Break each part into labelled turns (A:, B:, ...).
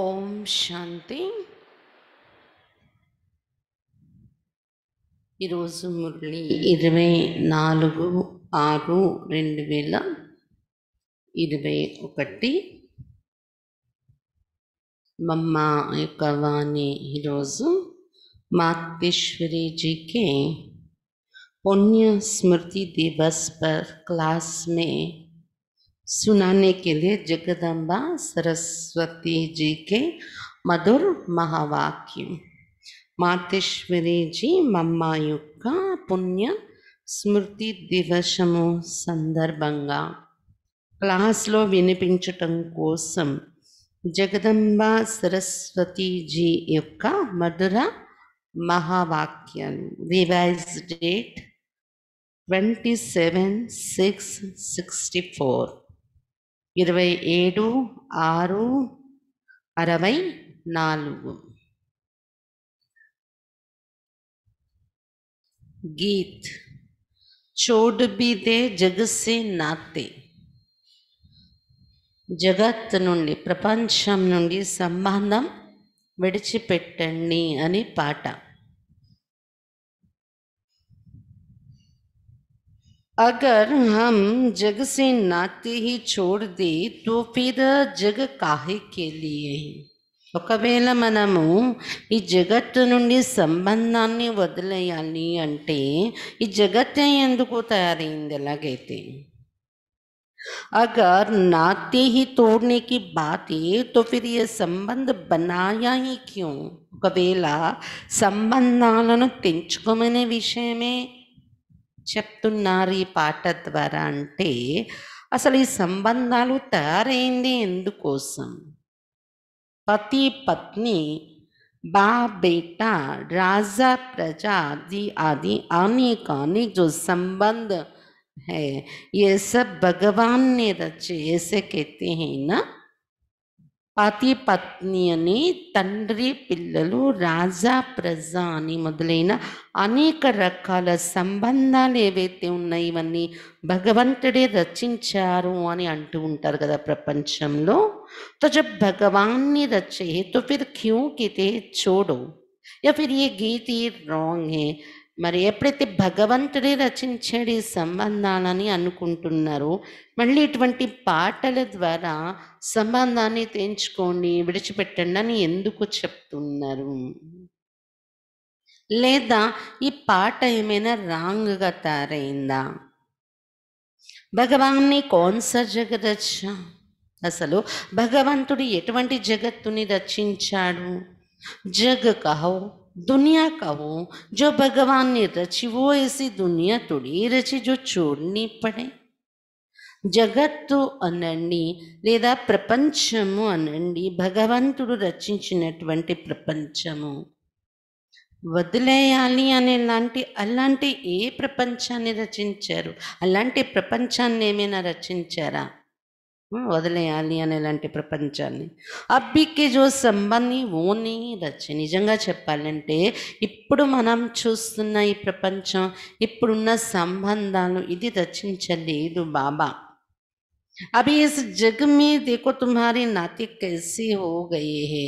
A: ओम शांति मुरली इवे नागुआ रेवेल इवेटी mummy जी के पुण्य स्मृति दिवस पर क्लास में सुनाने के लिए जगदम्बा सरस्वती जी के మధుర్ మహావాక్యం మాతేశ్వరి జీ మమ్మ యొక్క పుణ్య స్మృతి దివసము సందర్భంగా క్లాస్లో వినిపించటం కోసం జగదంబ సరస్వతి జీ యొక్క మధుర మహావాక్యం revise date twenty seven six sixty four ఇరవై ఏడు ఆరు అరవై నాలుగు గీత్ చోడు బీదే జగసే నాతే జగత్ నుండి ప్రపంచం నుండి సంబంధం విడిచిపెట్టండి అని పాట अगर हम जग से नाते ही छोड़ दे तो फिर जग काहे के लिए मन जगत ना संबंधा वदलि अंत यह जगत तैयारईलागैते अगर नाते ही तोड़ने की बात है तो फिर यह संबंध बनाया ही क्यों संबंधा विषय में చెప్తున్నారు ఈ పాట ద్వారా అంటే అసలు ఈ సంబంధాలు తయారైంది ఎందుకోసం పతి పత్ని బా బేటా రాజా ప్రజా आदि आदि अनेक अनेक జో సంబంధ హే ఏ सब రచ ఏసే रचे ऐसे పతి పత్ని అని తండ్రి పిల్లలు రాజా ప్రజ అని మొదలైన అనేక రకాల సంబంధాలు ఏవైతే ఉన్నాయో ఇవన్నీ భగవంతుడే రచించారు అని అంటూ ఉంటారు కదా ప్రపంచంలో तो భగవాన్ని भगवान ने रचे तो फिर क्यों कहते छोड़ो या फिर ये गीत మరి ఎప్పుడైతే భగవంతుడే రచించాడు ఈ సంబంధాలని అనుకుంటున్నారో మళ్ళీ ఇటువంటి పాటల ద్వారా సంబంధాన్ని తెంచుకోండి విడిచిపెట్టండి అని ఎందుకు చెప్తున్నారు లేదా ఈ పాట ఏమైనా రాంగ్గా తయారైందా భగవాన్ని కోన్స జగరచ అసలు భగవంతుడు ఎటువంటి జగత్తుని రచించాడు జగ కహో దునియా कहूँ జో భగవాన్ని ने रची वो ऐसी दुनिया थोड़ी रची जो छोड़नी జగత్తు అనండి లేదా ప్రపంచము అనండి భగవంతుడు రచించినటువంటి ప్రపంచము వదిలేయాలి అనే లాంటి అలాంటి ఏ ప్రపంచాన్ని రచించారు అలాంటి ప్రపంచాన్ని ఏమైనా రచించారా వదిలేయాలి అనేలాంటి ప్రపంచాన్ని అబ్బికి జో సంబంధి ఓని రచ్చ నిజంగా చెప్పాలంటే ఇప్పుడు మనం చూస్తున్న ఈ ప్రపంచం ఇప్పుడున్న సంబంధాలు ఇది రచించలేదు బాబా అవి ఇస్ జగ్ మీ దేకో తుమ్హారీ నాతి కైసీ హో గయే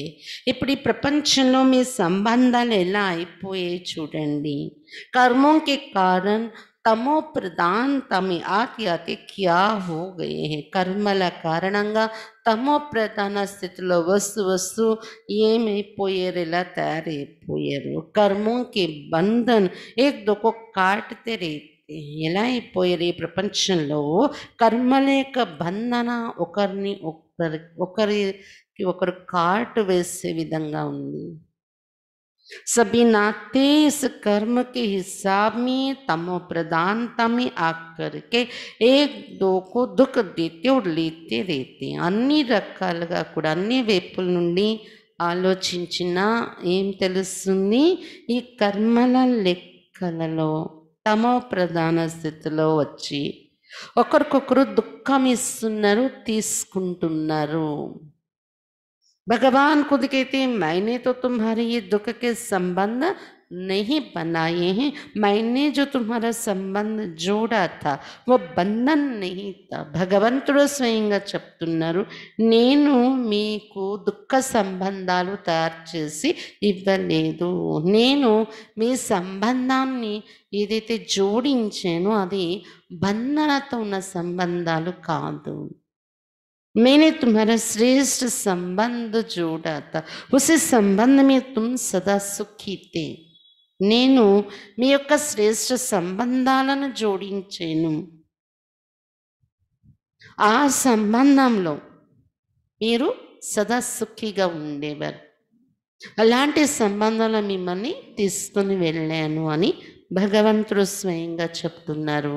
A: ఇప్పుడు ఈ ప్రపంచంలో మీ సంబంధాలు ఎలా అయిపోయాయి చూడండి కర్మంకి కారణం కారణ్ తమో ప్రధాన్ తమి ఆతి ఆతి క్యా హో గయే హే కర్మల కారణంగా తమో ప్రధాన స్థితిలో వస్తు వస్తు ఏమైపోయారు ఇలా తయారైపోయారు కర్మంకి బంధన్ ఏక్ దొకో కాటితే రే ఎలా అయిపోయారు ఈ ప్రపంచంలో కర్మల యొక్క బంధన ఒకరిని ఒకరి ఒకరికి ఒకరు కాటు వేసే విధంగా ఉంది सभी नाते इस कर्म के हिसाब में तमो प्रधानता में आकर के एक दो को दुख देते और లేతే रहते అన్ని రకాలుగా కూడా అన్ని వైపుల నుండి ఆలోచించినా ఏం తెలుస్తుంది ఈ కర్మల లెక్కలలో తమో ప్రధాన స్థితిలో వచ్చి ఒకరికొకరు దుఃఖం ఇస్తున్నారు తీసుకుంటున్నారు भगवान खुद कहते हैं मैंने तो तुम्हारे ये दुख के संबंध नहीं बनाए हैं मैंने जो तुम्हारा संबंध जोड़ा था वो బంధన్ नहीं था భగవంతుడు స్వయంగా చెప్తున్నారు నేను మీకు దుఃఖ సంబంధాలు తయారు చేసి ఇవ్వలేదు నేను మీ సంబంధాన్ని ఏదైతే జోడించానో అది బంధనతో ఉన్న సంబంధాలు కాదు मैंने तुम्हारा श्रेष्ठ संबंध जोड़ा था उसी संबंध में तुम सदा सुखी थे నేను మీ యొక్క శ్రేష్ఠ సంబంధాలను జోడించాను ఆ సంబంధంలో మీరు సదా సుఖిగా ఉండేవారు అలాంటి సంబంధాలు మిమ్మల్ని తీసుకుని వెళ్ళాను అని భగవంతుడు స్వయంగా చెప్తున్నారు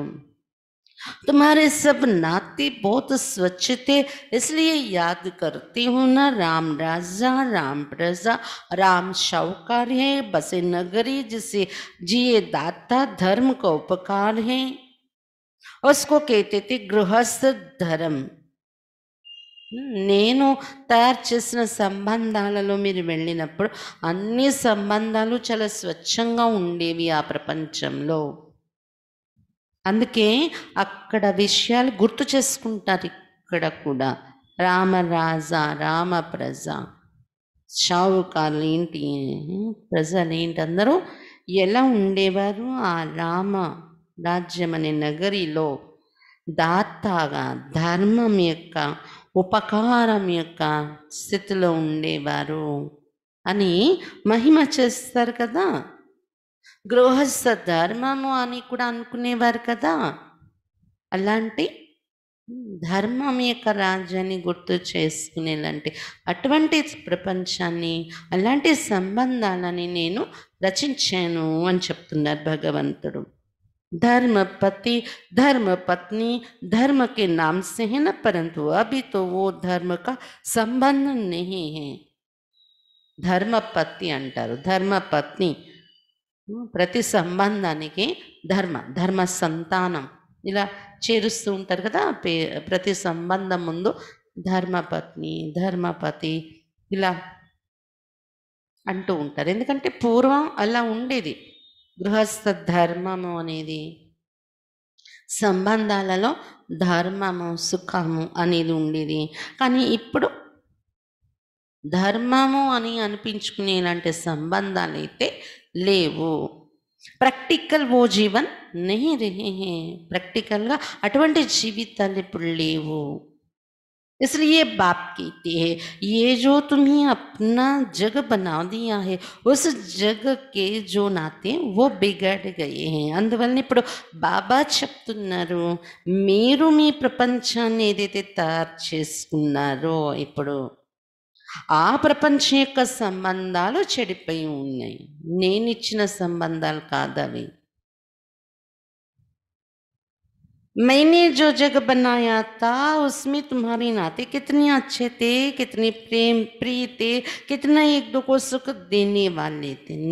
A: तुम्हारे सब नाते बहुत स्वच्छ थे इसलिए याद करती हूँ ना राम राजा राम प्रजा राम शाहूकार है बसे नगरी जिसे जिए दाता धर्म का उपकार है उसको कहते थे गृहस्थ धर्म నేను తయారు చేసిన సంబంధాలలో మీరు వెళ్ళినప్పుడు అన్ని సంబంధాలు చాలా స్వచ్ఛంగా ఉండేవి ఆ ప్రపంచంలో అందుకే అక్కడ విషయాలు గుర్తు చేసుకుంటారు ఇక్కడ కూడా రామరాజ రామ ప్రజ షావుకారులు ఏంటి ప్రజలు ఏంటి అందరూ ఎలా ఉండేవారు ఆ రామ రాజ్యం అనే నగరిలో దాతగా ధర్మం యొక్క ఉపకారం యొక్క స్థితిలో ఉండేవారు అని మహిమ చేస్తారు కదా గృహస్థ ధర్మము అని కూడా అనుకునేవారు కదా అలాంటి ధర్మం యొక్క రాజ్యాన్ని గుర్తు చేసుకునేలాంటి అటువంటి ప్రపంచాన్ని అలాంటి సంబంధాలని నేను రచించాను అని చెప్తున్నారు భగవంతుడు ధర్మపతి ధర్మపత్ని ధర్మకి నాంసేన పరంతు అభితో ఓ है సంబంధం నేహే अभी అంటారు ధర్మపత్ని धर्म ప్రతి సంబంధానికి ధర్మ ధర్మ సంతానం ఇలా చేరుస్తూ ఉంటారు కదా పే ప్రతి సంబంధం ముందు ధర్మపత్ని ధర్మపతి ఇలా అంటూ ఉంటారు ఎందుకంటే పూర్వం అలా ఉండేది గృహస్థ ధర్మము అనేది సంబంధాలలో ధర్మము సుఖము అనేది ఉండేది కానీ ఇప్పుడు ధర్మము అని అనిపించుకునేలాంటి సంబంధాలు అయితే లేవు ప్రాక్టికల్ ఓ జీవన్ నహి రహే హే ప్రాక్టికల్గా అటువంటి జీవితాలు ఇప్పుడు లేవు इसलिए बाप कहते हैं ये जो तुम्हें अपना जग बना दिया है उस जग के जो नाते वो बिगड़ गए हैं అందువల్ల ఇప్పుడు బాబా చెప్తున్నారు మీరు మీ ప్రపంచాన్ని ఏదైతే తయారు చేసుకున్నారో ఇప్పుడు ఆ ప్రపంచం యొక్క సంబంధాలు చెడిపోయి ఉన్నాయి నేనిచ్చిన సంబంధాలు కాదవి అవి మైనే జో జగ था उसमें तुम्हारे नाते कितने अच्छे थे कितने प्रेम प्रिय थे कितना एक दो को सुख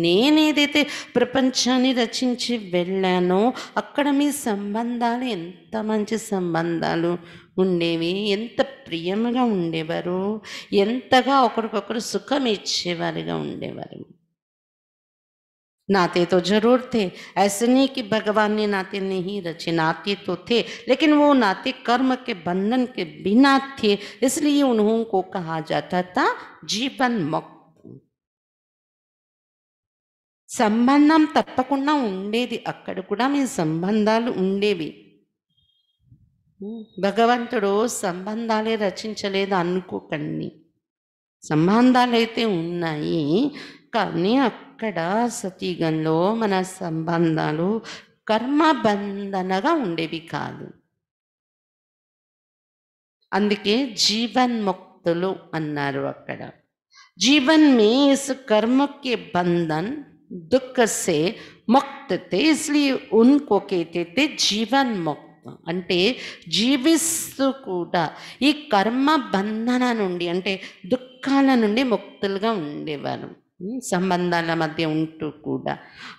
A: నేనేదైతే ప్రపంచాన్ని రచించి వెళ్ళానో అక్కడ మీ సంబంధాలు ఎంత మంచి సంబంధాలు ఉండేవి ఎంత ప్రియముగా ఉండేవారు ఎంతగా ఒకరికొకరు సుఖం ఇచ్చేవారుగా ఉండేవారు नाते तो जरूर थे ऐसे नहीं कि भगवान ने नाते नहीं रचे नाते तो थे लेकिन वो नाते कर्म के बंधन के बिना थे इसलिए उन्होंने को कहा जाता था जीवन मुक्त संबंध तपकड़ा उड़ेदी అక్కడ संबंध మీ భగవంతుడు సంబంధాలే రచించలేదు అనుకోకండి సంబంధాలైతే ఉన్నాయి కానీ అక్కడ సతీగంలో మన సంబంధాలు కర్మబంధనగా ఉండేవి కాదు అందుకే జీవన్ముక్తులు అన్నారు అక్కడ జీవన్ మీస్ కర్మకి బంధన్ దుఃఖసే ముక్తతే ఇస్లీ से मुक्त జీవన్ इसलिए అంటే జీవిస్తూ కూడా ఈ కర్మ బంధన నుండి అంటే దుఃఖాల నుండి ముక్తులుగా ఉండేవారు సంబంధాల మధ్య ఉంటూ కూడా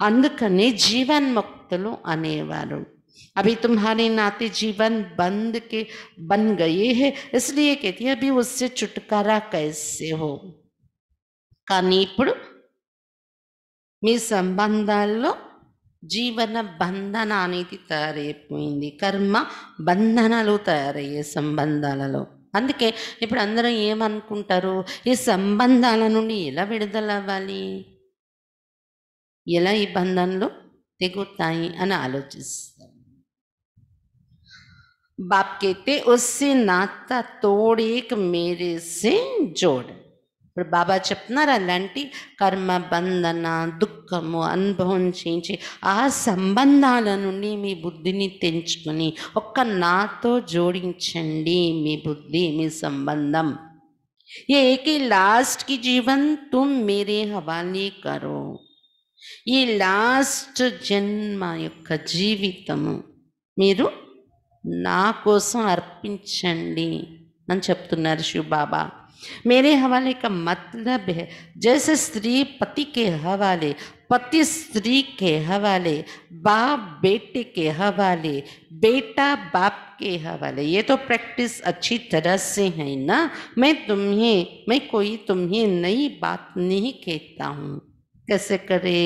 A: అందుకని జీవన్ముక్తులు అనేవారు అవి తుమ్హారి నాతి జీవన్ బంద్కి బన్ గయే गए हैं इसलिए कहती है अभी కానీ ఇప్పుడు మీ సంబంధాల్లో జీవన బంధన అనేది తయారైపోయింది కర్మ బంధనలు తయారయ్యే సంబంధాలలో అందుకే ఇప్పుడు అందరూ ఏమనుకుంటారు ఈ సంబంధాల నుండి ఎలా విడుదల అవ్వాలి ఎలా ఈ బంధంలో తెగుతాయి అని ఆలోచిస్తాం బాప్ కేతే వస్తే నాత తోడేక్ మేరే జోడ ఇప్పుడు బాబా చెప్తున్నారు అలాంటి కర్మ బంధన దుఃఖము అనుభవం చేయించి ఆ సంబంధాల నుండి మీ బుద్ధిని తెంచుకుని ఒక్క నాతో జోడించండి మీ బుద్ధి మీ సంబంధం ఏకి లాస్ట్కి జీవన్ తుమ్ మీరే హవాలీ కరో ఈ లాస్ట్ జన్మ యొక్క జీవితము మీరు నా కోసం అర్పించండి అని చెప్తున్నారు శివబాబా मेरे हवाले का मतलब है जैसे स्त्री पति के हवाले पति स्त्री के हवाले बाप बेटे के हवाले बेटा बाप के हवाले ये तो प्रैक्टिस अच्छी तरह से है ना मैं तुम्हें मैं कोई तुम्हें नई बात नहीं कहता हूँ कैसे करे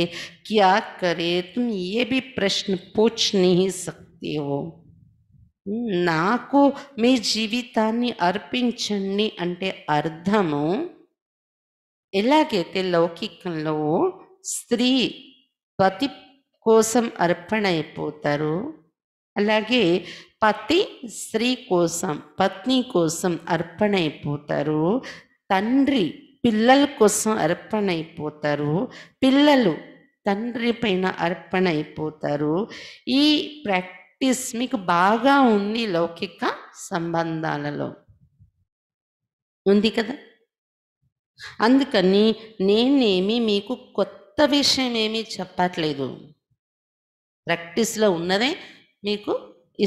A: क्या करे तुम ये भी प्रश्न पूछ नहीं सकते हो నాకు మీ జీవితాన్ని అర్పించండి అంటే అర్థము ఎలాగైతే లౌకికంలో స్త్రీ పతి కోసం అర్పణ అయిపోతారు అలాగే పతి స్త్రీ కోసం పత్ని కోసం అర్పణ అయిపోతారు తండ్రి పిల్లల కోసం అర్పణ అయిపోతారు పిల్లలు తండ్రి పైన అర్పణ అయిపోతారు ఈ ప్రాక్ ప్రాక్టీస్ మీకు బాగా ఉంది లౌకిక సంబంధాలలో ఉంది కదా అందుకని నేనేమి మీకు కొత్త విషయం ఏమీ చెప్పట్లేదు ప్రాక్టీస్లో ఉన్నదే మీకు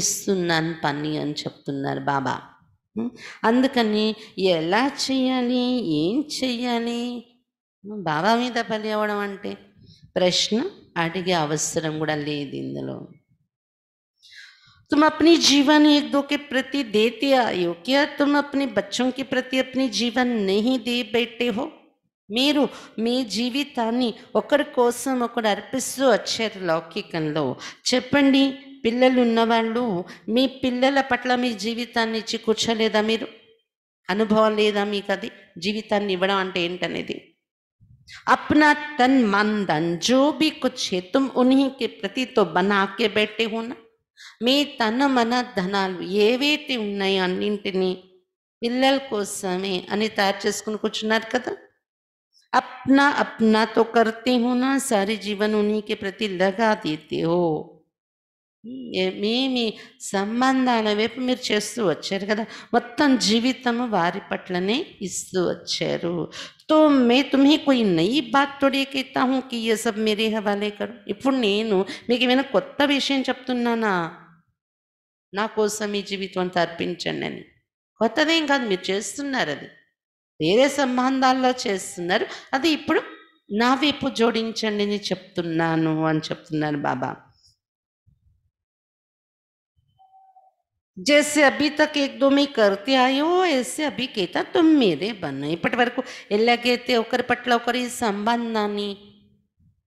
A: ఇస్తున్నాను పని అని చెప్తున్నారు బాబా అందుకని ఎలా చేయాలి ఏం చెయ్యాలి బాబా మీద బలి అవ్వడం అంటే ప్రశ్న అడిగే అవసరం కూడా లేదు ఇందులో तुम अपनी जीवन एक दो के प्रति देते आए हो क्या तुम अपने बच्चों के प्रति अपनी जीवन नहीं दे बैठे हो మీరు మీ జీవితాన్ని ఒకరి కోసం ఒకరు అర్పిస్తూ వచ్చారు లౌకికంలో చెప్పండి పిల్లలు ఉన్నవాళ్ళు మీ పిల్లల పట్ల మీ జీవితాన్ని ఇచ్చి కూర్చోలేదా మీరు అనుభవం లేదా మీకు అది జీవితాన్ని ఇవ్వడం అంటే ఏంటనేది अपना तन मन धन जो भी कुछ है तुम उन्हीं के प्रति तो बना के बैठे हो ना మీ తన మన ధనాలు ఏవైతే ఉన్నాయో అన్నింటినీ పిల్లల కోసమే అని తయారు చేసుకుని కూర్చున్నారు కదా అప్నా అప్నాతో तो హునా సారీ జీవన్ ఉనికి ప్రతి లగా के మీ మీ సంబంధాల వైపు మీరు చేస్తూ వచ్చారు కదా మొత్తం జీవితం వారి పట్లనే ఇస్తూ వచ్చారు సో మే తుమ్హి కొయి నయీ బాత్ తోడేకెత్తా హూ కి ఏ సబ్ మేరే హవాలే కరో ఇప్పుడు నేను మీకు ఏమైనా కొత్త విషయం చెప్తున్నానా నా కోసం ఈ జీవితం అంతా అర్పించండి అని కొత్తదేం కాదు మీరు చేస్తున్నారు అది వేరే సంబంధాల్లో చేస్తున్నారు అది ఇప్పుడు నా వైపు జోడించండి అని చెప్తున్నాను అని చెప్తున్నారు బాబా जैसे అభి तक एक दो में करते आए అభి కేత तुम मेरे बनो ఇప్పటి వరకు ఎలాగైతే ఒకరి పట్ల ఒకరి సంబంధాన్ని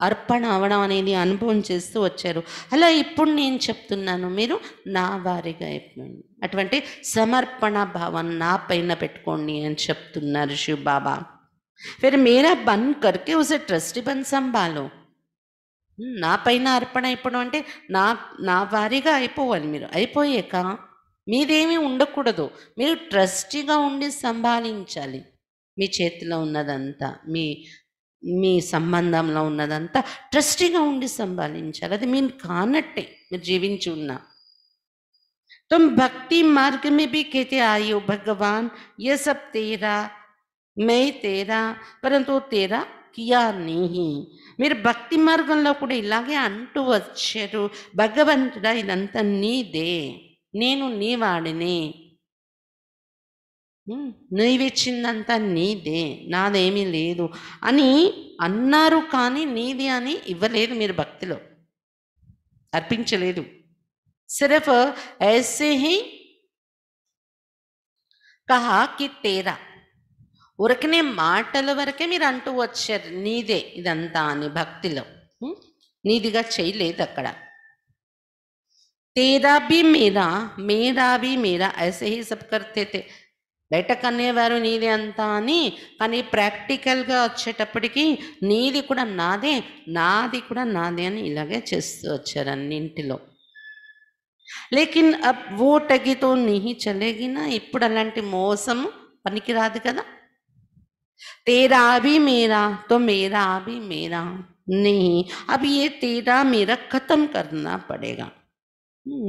A: అర్పణ అవడం అనేది అనుభవం చేస్తూ వచ్చారు అలా ఇప్పుడు నేను చెప్తున్నాను మీరు నా వారిగా అయిపోయింది అటువంటి సమర్పణ భావం నా పైన పెట్టుకోండి అని చెప్తున్నారు శివ్ బాబా ఫిర్ మేరా బన్ కర్కే ఉసే ట్రస్టీ బన్ సంభాలో నా పైన అర్పణ అయిపోవడం అంటే నా నా వారిగా అయిపోవాలి మీరు అయిపోయాక మీదేమీ ఉండకూడదు మీరు ట్రస్టీగా ఉండి సంభాలించాలి మీ చేతిలో ఉన్నదంతా మీ మీ సంబంధంలో ఉన్నదంతా ట్రస్టీగా ఉండి సంభాలించాలి అది మీరు కానట్టే మీరు జీవించి ఉన్నా తుమ్ భక్తి మార్గమే బి కైతే ఆయో భగవాన్ ఏ సబ్ తేరా మే తేరా పరంతు తేరా కియా నీహి మీరు భక్తి మార్గంలో కూడా ఇలాగే అంటూ వచ్చారు భగవంతుడా ఇదంతా నీదే నేను నీ వాడిని నీవిచ్చిందంతా నీదే నాదేమీ లేదు అని అన్నారు కానీ నీది అని ఇవ్వలేదు మీరు భక్తిలో అర్పించలేదు సిర్ఫ్ ऐसे ही కహా కి తేరా ఉరకనే మాటల వరకే మీరు అంటూ వచ్చారు నీదే ఇదంతా అని భక్తిలో నీదిగా చేయలేదు అక్కడ तेरा भी मेरा मेरा भी मेरा ऐसे ही सब करते थे బయట కనేవారు నీదే అంతా అని కానీ ప్రాక్టికల్గా వచ్చేటప్పటికి నీది కూడా నాదే నాది కూడా నాదే అని ఇలాగే చేస్తూ వచ్చారు అన్నింటిలో లేకిన్ అబ్ ఓ టగితో నీహి చలేగినా ఇప్పుడు అలాంటి మోసం పనికిరాదు కదా తేరా అవి मेरा తో మేరా అవి मेरा नहीं అవి ఏ तेरा మీరా కథం కర్నా పడేగా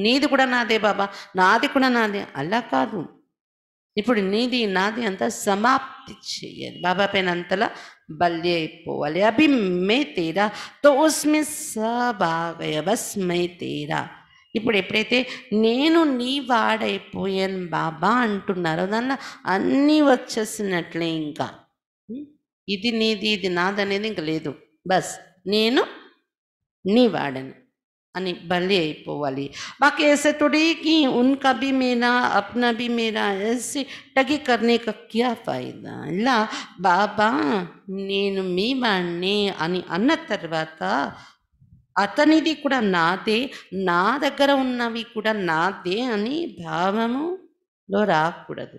A: నీది కూడా నాదే బాబా నాది కూడా నాదే అలా కాదు ఇప్పుడు నీది నాది అంతా సమాప్తి చేయాలి బాబా పైన అంతలా బల్లి అయిపోవాలి అభి మే తీరా తో ఉస్మి బస్ తీరా ఇప్పుడు ఎప్పుడైతే నేను నీ వాడైపోయాను బాబా అంటున్నారో దానిలో అన్నీ వచ్చేసినట్లే ఇంకా ఇది నీది ఇది నాది అనేది ఇంక లేదు బస్ నేను నీ వాడను అని భలే అయిపోవాలి బాకీ ఏసే थोड़ी कि उनका మేరా मेरा अपना भी मेरा ऐसे टगी करने का ఇలా బాబా నేను మీ వాణ్ణి అని అన్న తర్వాత అతనిది కూడా నాదే నా దగ్గర ఉన్నవి కూడా నాదే అని భావములో రాకూడదు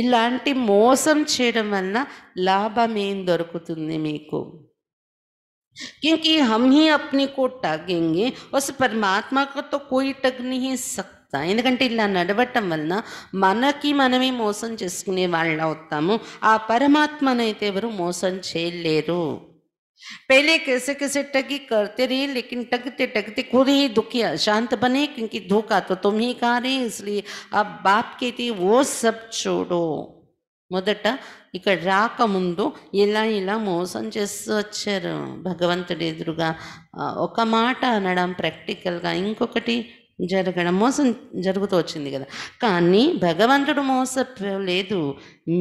A: ఇలాంటి మోసం చేయడం వల్ల లాభం ఏం దొరుకుతుంది మీకు क्योंकि हम ही अपने को टगेंगे उस परमात्मा को तो कोई टग नहीं सकता ఎందుకంటే ఇలా मन की मनमे मोसम మోసం చేసుకునే వాళ్ళు आ ఆ పరమాత్మనైతే ఎవరు మోసం पहले कैसे कैसे टगी करते रहे लेकिन टगते टगते खुद ही दुखी अशांत बने क्योंकि धोखा तो तुम ही कह रहे इसलिए अब बाप कहती वो सब छोड़ो మొదట ఇక్కడ రాకముందు ఇలా ఇలా మోసం చేస్తూ వచ్చారు భగవంతుడి ఎదురుగా ఒక మాట అనడం ప్రాక్టికల్గా ఇంకొకటి జరగడం మోసం జరుగుతూ వచ్చింది కదా కానీ భగవంతుడు లేదు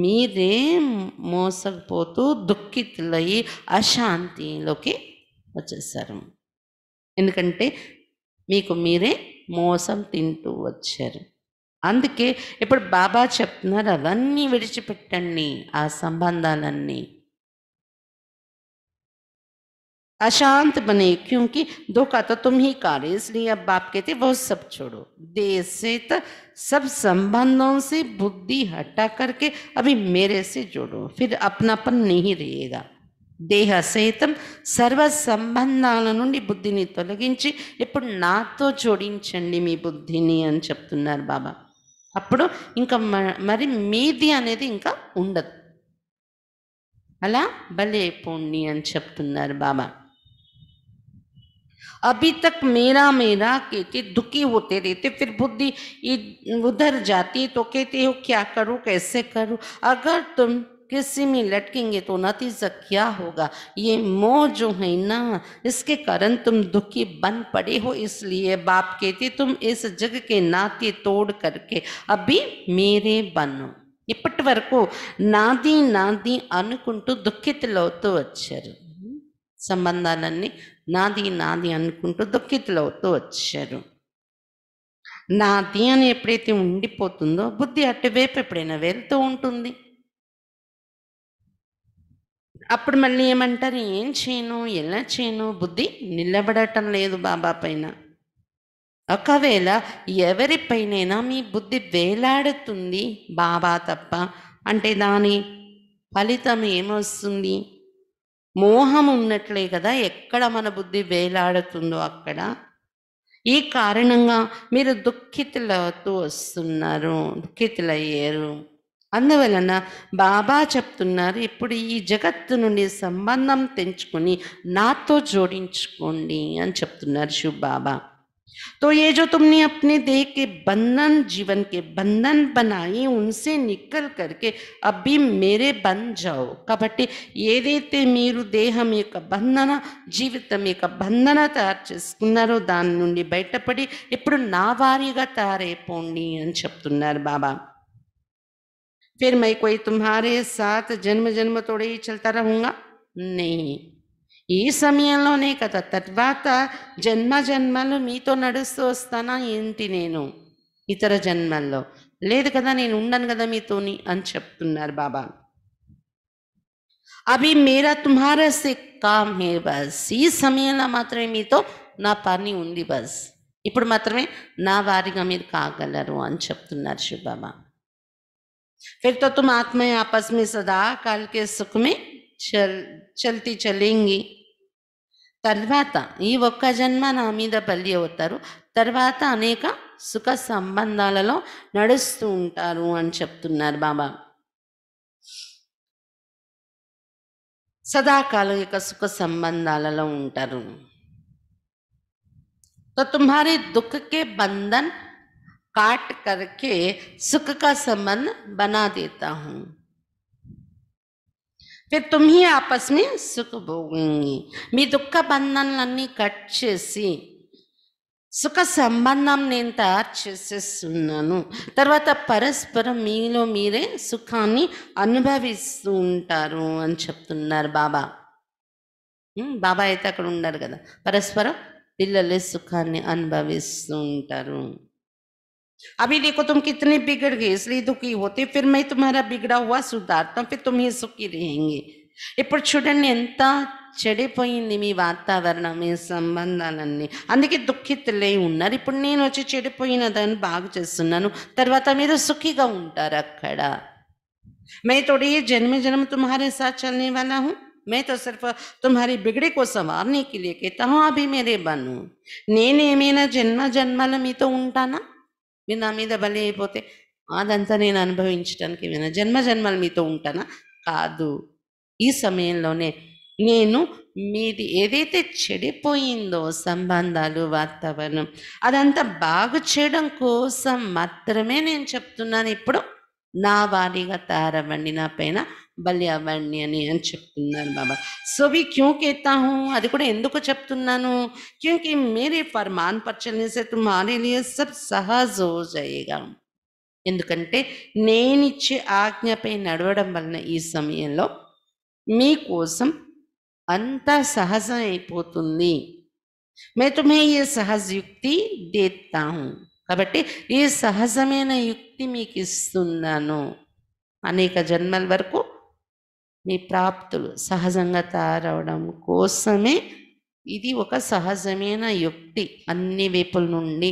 A: మీరే మోసపోతూ దుఃఖితులయ్యి అశాంతిలోకి వచ్చేసారు ఎందుకంటే మీకు మీరే మోసం తింటూ వచ్చారు అందుకే ఇప్పుడు బాబా చెప్తున్నారు అవన్నీ విడిచిపెట్టండి ఆ సంబంధాలన్నీ अशांत बने क्योंकि दुख आता तुम ही कार्य इसलिए अब बाप कहते वो सब छोड़ो देश से तो सब संबंधों से बुद्धि हटा करके अभी मेरे से जोड़ो फिर अपनापन नहीं रहेगा దేహ సహితం సర్వ సంబంధాల నుండి బుద్ధిని తొలగించి ఇప్పుడు నాతో జోడించండి మీ బుద్ధిని అని చెప్తున్నారు బాబా अब ఇంకా मरी मीदी अने ఇంకా ఉండదు అలా భలే పోండి अभी तक मेरा मेरा कहते दुखी होते रहते फिर बुद्धि उधर जाती तो कहते हो क्या करूँ कैसे करूँ अगर तुम किसी में लटकेंगे तो नतीजा क्या होगा ये मोह जो है ना इसके कारण तुम दुखी बन पड़े हो इसलिए बाप कहते तुम इस जग के नाते तोड़ करके अभी मेरे बनो ఇప్పటి వరకు నాది నాది అనుకుంటూ దుఃఖితులవుతూ వచ్చారు సంబంధాలన్నీ నాది నాది అనుకుంటూ దుఃఖితులవుతూ వచ్చారు నాది అని ఎప్పుడైతే ఉండిపోతుందో బుద్ధి అటువైపు ఎప్పుడైనా వెళ్తూ ఉంటుంది అప్పుడు మళ్ళీ ఏమంటారు ఏం చేయను ఎలా చేయను బుద్ధి నిలబడటం లేదు బాబా పైన ఒకవేళ ఎవరిపైనైనా మీ బుద్ధి వేలాడుతుంది బాబా తప్ప అంటే దాని ఫలితం ఏమొస్తుంది మోహం ఉన్నట్లే కదా ఎక్కడ మన బుద్ధి వేలాడుతుందో అక్కడ ఈ కారణంగా మీరు దుఃఖితులవుతూ వస్తున్నారు దుఃఖితులయ్యారు అందువలన బాబా చెప్తున్నారు ఇప్పుడు ఈ జగత్తు నుండి సంబంధం తెంచుకొని నాతో జోడించుకోండి అని చెప్తున్నారు శివ బాబా తో ఏ జో తుమ్ని अपने देह కే बंधन जीवन के बंधन बनाए నిక్కల్ కర్కే అబ్బి మేరే బన్ జావు కాబట్టి ఏదైతే మీరు దేహం యొక్క బంధన జీవితం యొక్క బంధన తయారు చేసుకున్నారో దాని నుండి బయటపడి ఇప్పుడు నా వారీగా తయారైపోండి అని చెప్తున్నారు బాబా फिर मैं कोई तुम्हारे साथ जन्म जन्म तोड़े ही चलता नहीं ఈ సమయంలోనే కదా తర్వాత జన్మ జన్మలు మీతో నడుస్తూ వస్తానా ఏంటి నేను ఇతర జన్మల్లో లేదు కదా నేను ఉండను కదా మీతోని అని చెప్తున్నారు బాబా అవి మేరా తుమ్హారా కామ్ హే బస్ ఈ సమయంలో మాత్రమే మీతో నా పని ఉంది బస్ ఇప్పుడు మాత్రమే నా వారిగా మీరు కాగలరు అని చెప్తున్నారు శివబాబా फिर तो तुम आत्माएं आपस में सदा काल के सुख में चल चलती चलेंगी तरवा यह जन्म नाद पल्ली तरवा अनेक सुख संबंध नूटर बाबा सदाकाल सुख संबंध तो तुम्हारे दुख के बंधन काट करके सुख का संबंध बना देता हूँ फिर तुम ही आपस में सुख भोगेंगी మీ దుఃఖ బంధనలన్నీ కట్ చేసి సుఖ సంబంధం నేను తయారు చేసేస్తున్నాను తర్వాత పరస్పరం మీలో మీరే సుఖాన్ని అనుభవిస్తూ ఉంటారు అని చెప్తున్నారు బాబా బాబా అయితే అక్కడ ఉండరు కదా పరస్పరం పిల్లలే సుఖాన్ని అనుభవిస్తూ ఉంటారు अभी देखो तुम कितने बिगड़ गए इसलिए दुखी होते फिर मैं तुम्हारा बिगड़ा हुआ सुधारता हूँ फिर तुम ही सुखी रहेंगे इपड़ चूडी एंत चड़पोई वातावरण संबंधी अंदे दुखित इपड़ ने चड़पोन दिन बास्ना तरवा सुखी उठर अड़ मैं थोड़ी तो जन्म जन्म तुम्हारे साथ चलने वाला हूँ मैं तो सिर्फ तुम्हारी बिगड़े को संवारने के लिए कहता हूँ अभी मेरे बनू नैने जन्म जन्म तो उठाना మీరు నా మీద బలి అయిపోతే అదంతా నేను అనుభవించడానికి విన జన్మ జన్మలు మీతో ఉంటానా కాదు ఈ సమయంలోనే నేను మీది ఏదైతే చెడిపోయిందో సంబంధాలు వాతావరణం అదంతా బాగు చేయడం కోసం మాత్రమే నేను చెప్తున్నాను ఇప్పుడు నా వారీగా తయారవ్వండి నా పైన బల్యావాణ్ణి అని అని చెప్తున్నారు బాబా సో వి క్యూ కేతాహు అది కూడా ఎందుకు చెప్తున్నాను క్యూకి మేరే ఫర్మాన్ పర్చల్నేసే తుమారే సబ్ సహజ్ హో ఎందుకంటే నేనిచ్చే ఆజ్ఞపై నడవడం వలన ఈ సమయంలో మీకోసం అంతా సహజం అయిపోతుంది మే తుమ్హే ఏ సహజ యుక్తి దేతాహు కాబట్టి ఈ సహజమైన యుక్తి మీకు ఇస్తున్నాను అనేక జన్మల వరకు మీ ప్రాప్తులు సహజంగా తయారవడం కోసమే ఇది ఒక సహజమైన యుక్తి అన్ని వైపుల నుండి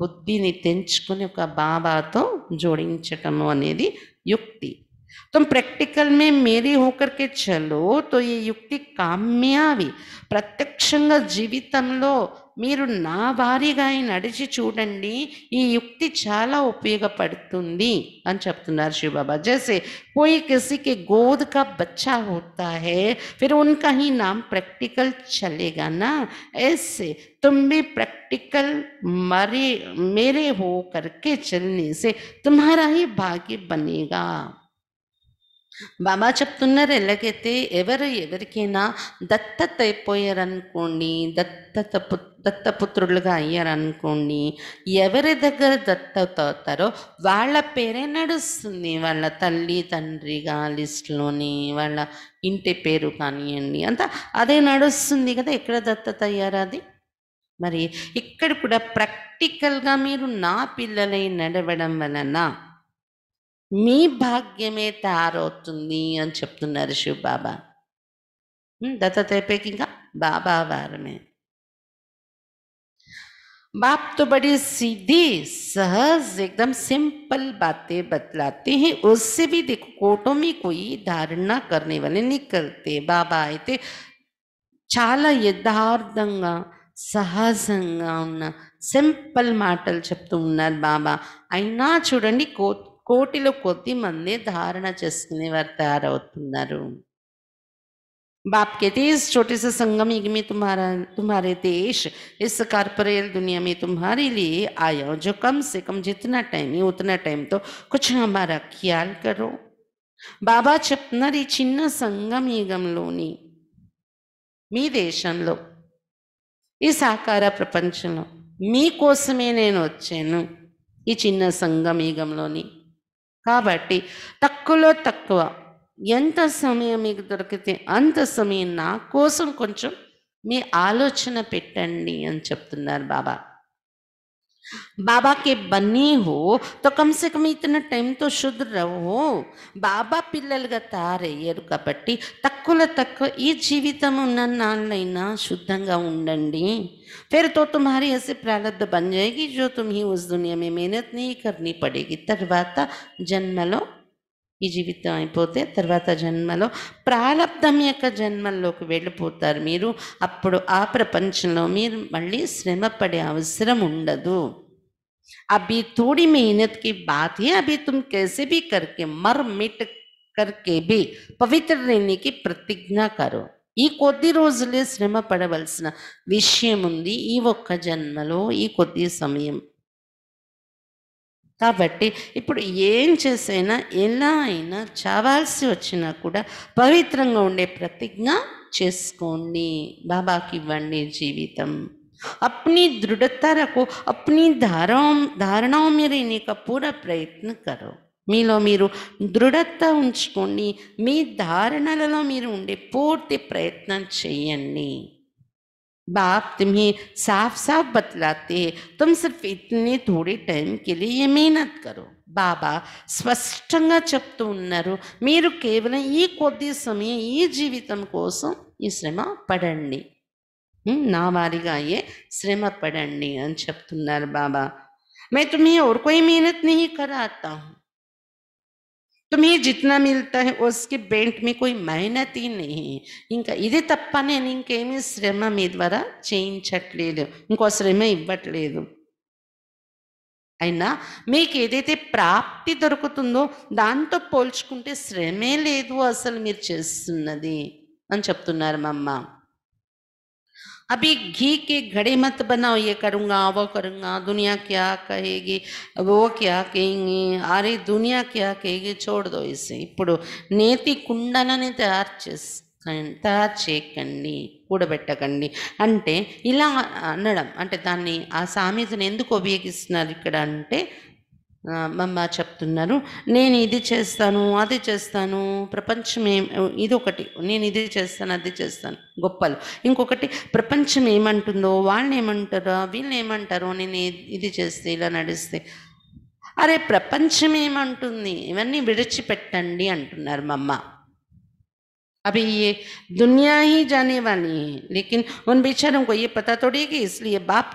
A: బుద్ధిని తెంచుకుని ఒక బాబాతో జోడించటము అనేది యుక్తి तुम ప్రాక్టికల్ మే మేరీ होकर के తో ఈ యుక్తి కామ్యావి ప్రత్యక్షంగా జీవితంలో మీరు నా భారీగా నడిచి చూడండి ఈ యుక్తి చాలా ఉపయోగపడుతుంది शिव बाबा जैसे कोई किसी के गोद का बच्चा होता है फिर उनका ही नाम प्रैक्टिकल चलेगा ना ऐसे तुम भी प्रैक्टिकल मरे मेरे हो करके चलने से तुम्हारा ही भाग्य बनेगा బాబా చెప్తున్నారు ఎలాగైతే ఎవరు ఎవరికైనా దత్తత అయిపోయారనుకోండి దత్తత పు దత్తపుత్రులుగా అయ్యారనుకోండి ఎవరి దగ్గర దత్తత అవుతారో వాళ్ళ పేరే నడుస్తుంది వాళ్ళ తల్లి తండ్రిగా లిస్టులోని వాళ్ళ ఇంటి పేరు కానివ్వండి అంతా అదే నడుస్తుంది కదా ఎక్కడ దత్తత అయ్యారా అది మరి ఇక్కడ కూడా ప్రాక్టికల్గా మీరు నా పిల్లలై నడవడం వలన మీ భాగ్యమే తయారవుతుంది అని చెప్తున్నారు बाबा బాబా దత్తతేపేకి ఇంకా బాబా వారమే बाप तो बड़ी सीधी सहज एकदम सिंपल बातें बतलाते हैं उससे भी देखो कोटों में कोई धारणा करने वाले निकलते बाबा आए थे चाला यदार्थंगा सहजंगा सिंपल मटल चुप्त बाबा अना चूँ को కోటిలు కొతిమనే ధారణచేసుకునే వర్తార అవుతున్నారు బాప్ కే తీస్ చోటే సే సంగమిగమే తుమారా తుమారే తేష్ ఇస్ కార్పరేల్ దునియా మే తుమారీ లీ ఆయొజకం సే కమ్ జితనా టైమ్ ఇ ఉత్నా టైమ్ తో కుచ్ హమారా ఖ్యాల్ కరో బాబా చప్నరి చిన్న సంగమిగమలోని మీ దేశన్లో ఈ సాకార ప్రపంచంలో మీ కోసమే నేను వచ్చాను ఈ చిన్న సంగమిగమలోని కాబట్టి తక్కువలో తక్కువ ఎంత సమయం మీకు దొరికితే అంత సమయం నా కోసం కొంచెం మీ ఆలోచన పెట్టండి అని చెప్తున్నారు బాబా बाबा के बने हो तो कम से कम इतना टाइम तो शुद्ध रहो बाबा पिल्ल गारेरुपटी तक तक ये जीवित ना शुद्ध उड़ी फिर तो तुम्हारी ऐसे प्रारब्ध बन जाएगी जो तुम्हें उस दुनिया में मेहनत नहीं करनी पड़ेगी तरवा जन्म लो ఈ జీవితం అయిపోతే తర్వాత జన్మలో ప్రారంధం యొక్క జన్మల్లోకి వెళ్ళిపోతారు మీరు అప్పుడు ఆ ప్రపంచంలో మీరు మళ్ళీ శ్రమపడే అవసరం ఉండదు అభి తోడి मेहनत की बात తుమ్ కేసే బి కర్కే మర్ మిట్ కర్కే బి పవిత్ర రేణికి ప్రతిజ్ఞ కరు ఈ కొద్ది రోజులే శ్రమ పడవలసిన విషయం ఉంది ఈ ఒక్క జన్మలో ఈ కొద్ది సమయం కాబట్టి ఇప్పుడు ఏం చేసైనా ఎలా అయినా చావాల్సి వచ్చినా కూడా పవిత్రంగా ఉండే ప్రతిజ్ఞ చేసుకోండి బాబాకి ఇవ్వండి జీవితం అప్ని దృఢతరకు అప్ని अपनी ధారణ మీద में रहने ప్రయత్నం पूरा మీలో మీరు దృఢత ఉంచుకోండి మీ ధారణలలో మీరు ఉండే పూర్తి ప్రయత్నం చేయండి బాప్ తుమ్హే సాఫ్ సాఫ్ బతలాతే తుమ్ సిర్ఫ్ ఇత్నే థోడే టైమ్ కేలియే మెహనత్ కరో బాబా స్పష్టంగా చెప్తున్నారు میر కేవలం ఈ కొద్ది సమయ ఈ జీవితం కోసం ఈ శ్రమ పడండి నా వరిగాయే శ్రమ పడండి అని చెప్తున్నార బాబా మే తుమ్హే aur koi mehnat nahi karata hu तुम्हें जितना మిల్తా है బెంట్ మీ कोई मेहनत ఇంకా ఇది తప్ప నేను ఇంకేమీ శ్రమ మీ ద్వారా చేయించట్లేదు ఇంకో శ్రమ ఇవ్వట్లేదు అయినా మీకు ఏదైతే ప్రాప్తి దొరుకుతుందో దాంతో పోల్చుకుంటే శ్రమే లేదు అసలు మీరు చేస్తున్నది అని చెప్తున్నారు మా అమ్మ अभी घी के घड़े मत बनाओ ये करूँगा वो करूँगा दुनिया क्या कहेगी वो क्या कहेंगे अरे दुनिया क्या कहेगी छोड़ दो इसे इपड़ो नेति కుండలని ने तैयार తయారు చేయకండి కూడబెట్టకండి అంటే ఇలా అనడం అంటే దాన్ని ఆ సామెతను ఎందుకు ఉపయోగిస్తున్నారు ఇక్కడ అంటే మమ్మ చెప్తున్నారు నేను ఇది చేస్తాను అది చేస్తాను ప్రపంచం ఏం ఇది ఒకటి నేను ఇది చేస్తాను అది చేస్తాను గొప్పలు ఇంకొకటి ప్రపంచం ఏమంటుందో వాళ్ళు ఏమంటారో వీళ్ళు ఏమంటారో నేను ఇది చేస్తే ఇలా నడిస్తే అరే ప్రపంచం ఏమంటుంది ఇవన్నీ విడిచిపెట్టండి అంటున్నారు మమ్మ అవి ఏ దునియా హీ జానే వాళ్ళని లేకిన్ ఉన్ బిచారం కొయ్యే को ये पता थोड़ी कि इसलिए बाप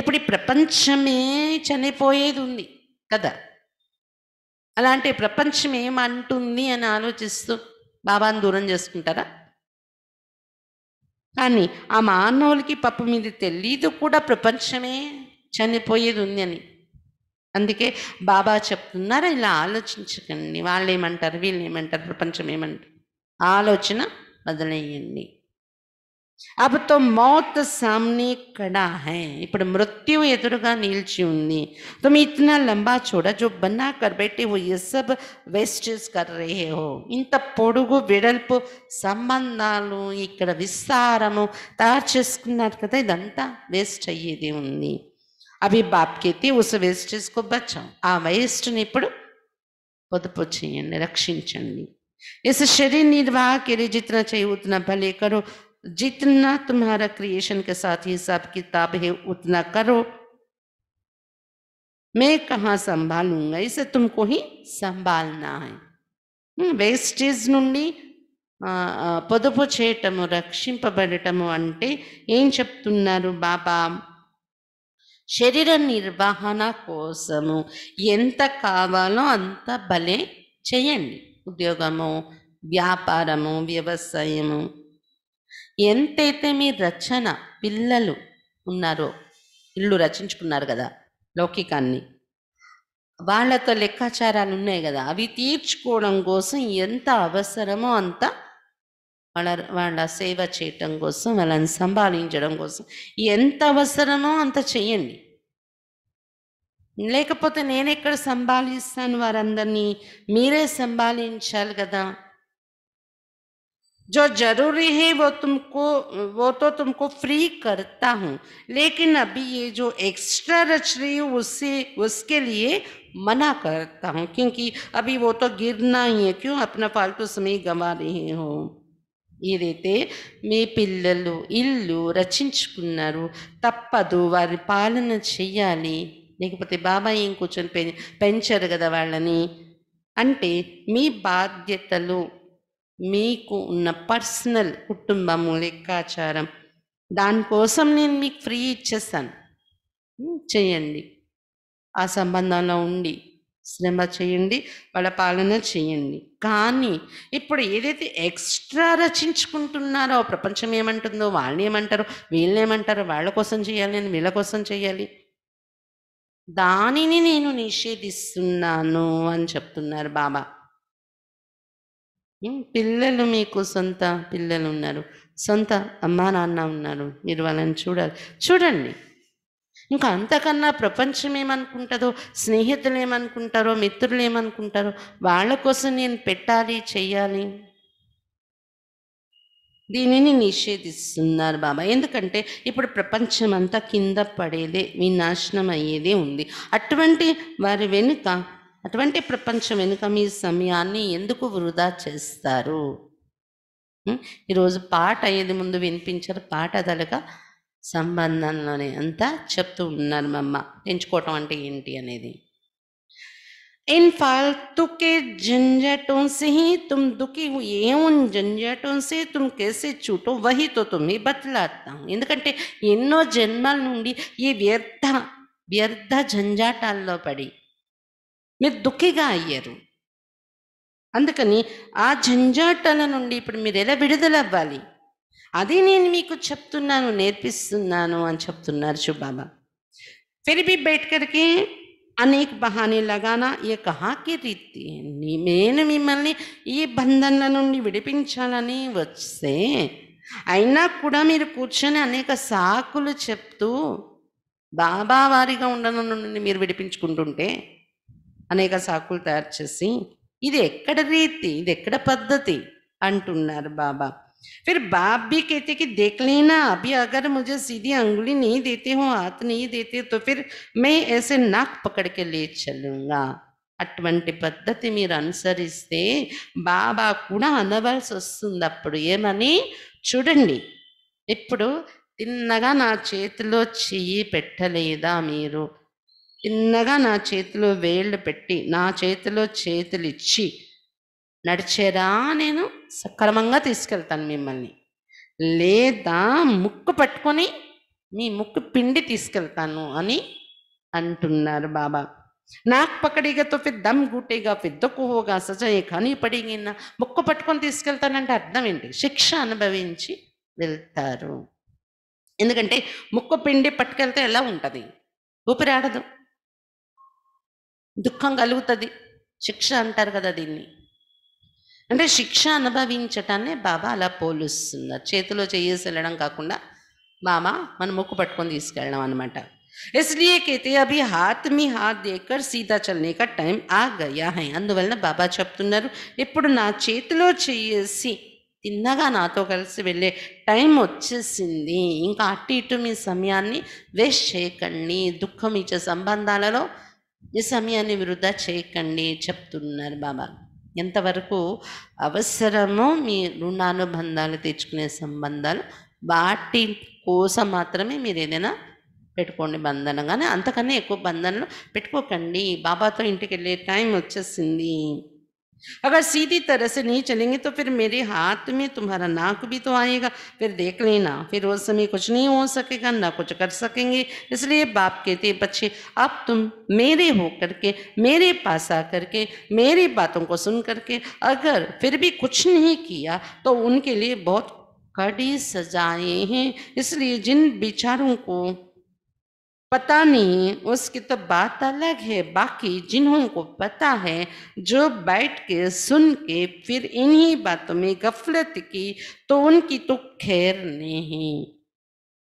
A: ఇప్పుడు ఈ ప్రపంచమే చనిపోయేది ఉంది కదా అలాంటి ప్రపంచం ఏమంటుంది అని ఆలోచిస్తూ బాబాను దూరం చేసుకుంటారా కానీ ఆ మానవులకి పప్పు మీద తెలీదు కూడా ప్రపంచమే చనిపోయేది ఉంది అని అందుకే బాబా చెప్తున్నారు ఇలా ఆలోచించకండి వాళ్ళు ఏమంటారు వీళ్ళు ఏమంటారు ప్రపంచం ఏమంటారు ఆలోచన వదిలేయండి अब तो मौत सामने कड़ा है इन मृत्यु एदरगा निची तुम तो इतना लंबा छोड़ा जो बना कर बैठे हो ये सब वेस्टेज कर रहे हो इंत पड़ विड़प संबंध इक विस्तार तैयार चुस्क इदंत वेस्टे उ अभी बापके उस वेस्टेज को बचाओ आ वेस्ट ने इपड़ पदप चयी रक्षी इस शरीर निर्वाह के लिए जितना चाहिए उतना भले करो जितना तुम्हारा क्रिएशन के साथ हिसाब किताब है उतना करो मैं कहाँ संभालूंगा इसे तुमको ही సంభాలనా వేస్టేజ్ నుండి పొదుపు చేయటము రక్షింపబడటము అంటే ఏం చెప్తున్నారు బాబా శరీర నిర్వహణ కోసము ఎంత కావాలో అంత భలే చేయండి ఉద్యోగము వ్యాపారము వ్యవసాయము ఎంతైతే మీ రచన పిల్లలు ఉన్నారో ఇల్లు రచించుకున్నారు కదా లౌకికాన్ని వాళ్ళతో లెక్కాచారాలు ఉన్నాయి కదా అవి తీర్చుకోవడం కోసం ఎంత అవసరమో అంత వాళ్ళ వాళ్ళ సేవ చేయటం కోసం వాళ్ళని సంభాళించడం కోసం ఎంత అవసరమో అంత చెయ్యండి లేకపోతే నేను ఎక్కడ సంభాళిస్తాను వారందరినీ మీరే సంభాళించాలి కదా जो जरूरी है वो तुमको वो तो तुमको फ्री करता हूँ लेकिन अभी ये जो एक्स्ट्रा रच रही हूँ उससे उसके लिए मना करता हूँ क्योंकि अभी वो तो गिरना ही है क्यों अपना फालतू समय गंवा रहे हो ఏదైతే మీ పిల్లలు ఇల్లు तपदू తప్పదు వారి పాలన చెయ్యాలి లేకపోతే బాబాయ్ ఇంకొంచెం పెంచారు కదా వాళ్ళని అంటే మీ బాధ్యతలు మీకు ఉన్న పర్సనల్ కుటుంబము లెక్కాచారం దానికోసం నేను మీకు ఫ్రీ ఇచ్చేస్తాను చేయండి ఆ సంబంధంలో ఉండి శ్రమ చేయండి వాళ్ళ పాలన చేయండి కానీ ఇప్పుడు ఏదైతే ఎక్స్ట్రా రచించుకుంటున్నారో ప్రపంచం ఏమంటుందో వాళ్ళు ఏమంటారు వీళ్ళు ఏమంటారు వాళ్ళ కోసం చేయాలి నేను వీళ్ళ కోసం చేయాలి దానిని నేను నిషేధిస్తున్నాను అని చెప్తున్నారు బాబా పిల్లలు మీకు సొంత పిల్లలు ఉన్నారు సొంత అమ్మా నాన్న ఉన్నారు మీరు వాళ్ళని చూడాలి చూడండి ఇంకా అంతకన్నా ప్రపంచం ఏమనుకుంటుందో స్నేహితులు ఏమనుకుంటారో మిత్రులు ఏమనుకుంటారో వాళ్ళ కోసం నేను పెట్టాలి చెయ్యాలి దీనిని నిషేధిస్తున్నారు బాబా ఎందుకంటే ఇప్పుడు ప్రపంచం అంతా కింద పడేదే మీ నాశనం అయ్యేదే ఉంది అటువంటి వారి వెనుక అటువంటి ప్రపంచం వెనుక మీ సమయాన్ని ఎందుకు వృధా చేస్తారు ఈరోజు పాట ఏది ముందు వినిపించారు పాట అదలగా సంబంధంలోనే అంతా చెప్తూ ఉన్నారు మమ్మ ఎంచుకోవటం అంటే ఏంటి అనేది इन फालतू के झंझटों से ही तुम दुखी हुए उन झंझटों से तुम कैसे छूटो वही तो तुम्हें ఎందుకంటే ఎన్నో జన్మల నుండి ఈ వ్యర్థ వ్యర్థ జంజాటాల్లో పడి మీరు దుఃఖిగా అయ్యారు అందుకని ఆ జంజాటల నుండి ఇప్పుడు మీరు ఎలా విడుదల అవ్వాలి అది నేను మీకు చెప్తున్నాను నేర్పిస్తున్నాను అని చెప్తున్నారు చూబాబా ఫిరిబి भी అనేక బహానీ లగానా ఈ కహాకి రీతి నేను మిమ్మల్ని ఈ బంధనల నుండి విడిపించాలని వస్తే అయినా కూడా మీరు కూర్చొని అనేక సాకులు చెప్తూ బాబా వారిగా ఉండడం నుండి మీరు విడిపించుకుంటుంటే అనేక సాకులు తయారు చేసి ఇది ఎక్కడ రీతి ఇది ఎక్కడ పద్ధతి అంటున్నారు బాబా ఫిర్ బాబీ కేతే కి దేఖలేనా అభి అగర్ अभी अगर అంగుళి నీ దేతే హో देते నీ దేతే తో ఫిర్ మే ఏసే నాక్ ऐसे లే पकड़ అటువంటి పద్ధతి మీరు అనుసరిస్తే బాబా కూడా అనవలసి వస్తుంది అప్పుడు ఏమని చూడండి ఇప్పుడు తిన్నగా నా చేతిలో చెయ్యి పెట్టలేదా మీరు చిన్నగా నా చేతిలో వేళ్ళు పెట్టి నా చేతిలో చేతులు ఇచ్చి నడిచేరా నేను సక్రమంగా తీసుకెళ్తాను మిమ్మల్ని లేదా ముక్కు పట్టుకొని మీ ముక్కు పిండి తీసుకెళ్తాను అని అంటున్నారు బాబా నాకు పకడిగా తొఫి దమ్ గుట్టేగా పెద్దకు సజయ కానీ పడిగిన ముక్కు పట్టుకొని తీసుకెళ్తానంటే అర్థం ఏంటి శిక్ష అనుభవించి వెళ్తారు ఎందుకంటే ముక్కు పిండి పట్టుకెళ్తే ఎలా ఉంటుంది ఊపిరాడదు దుఃఖం కలుగుతుంది శిక్ష అంటారు కదా దీన్ని అంటే శిక్ష అనుభవించటాన్ని బాబా అలా పోలుస్తున్నారు చేతిలో చేసి వెళ్ళడం కాకుండా బాబా మన ముక్కు పట్టుకొని తీసుకెళ్ళడం అనమాట इसलिए कहते అభి హాత్ మీ హాత్ దేకర్ సీతా చల్నే టైం ఆ గయా హై అందువలన బాబా చెప్తున్నారు ఇప్పుడు నా చేతిలో చేసి తిన్నగా నాతో కలిసి వెళ్ళే టైం వచ్చేసింది ఇంకా అటు ఇటు మీ సమయాన్ని వేస్ట్ చేయకండి దుఃఖం ఇచ్చే సంబంధాలలో ఈ సమయాన్ని వృధా చేయకండి చెప్తున్నారు బాబా ఎంతవరకు అవసరమో మీ రుణానుబంధాలు తెచ్చుకునే సంబంధాలు వాటి కోసం మాత్రమే మీరు ఏదైనా పెట్టుకోండి బంధనం కానీ అంతకన్నా ఎక్కువ బంధనలు పెట్టుకోకండి బాబాతో ఇంటికి వెళ్ళే టైం వచ్చేసింది अगर सीधी तरह से नहीं चलेंगे तो फिर मेरे हाथ में तुम्हारा नाक भी तो आएगा फिर देख लेना फिर उस समय कुछ नहीं हो सकेगा ना कुछ कर सकेंगे इसलिए बाप कहते बच्चे अब तुम मेरे हो करके मेरे पास आ करके मेरी बातों को सुन करके अगर फिर भी कुछ नहीं किया तो उनके लिए बहुत कड़ी सजाएं हैं इसलिए जिन बिचारों को पता नहीं उसकी तो बात अलग है बाकी जिन्हों को पता है जो बैठ के सुन के फिर इन्हीं बातों में गफलत की तो उनकी तो खैर नहीं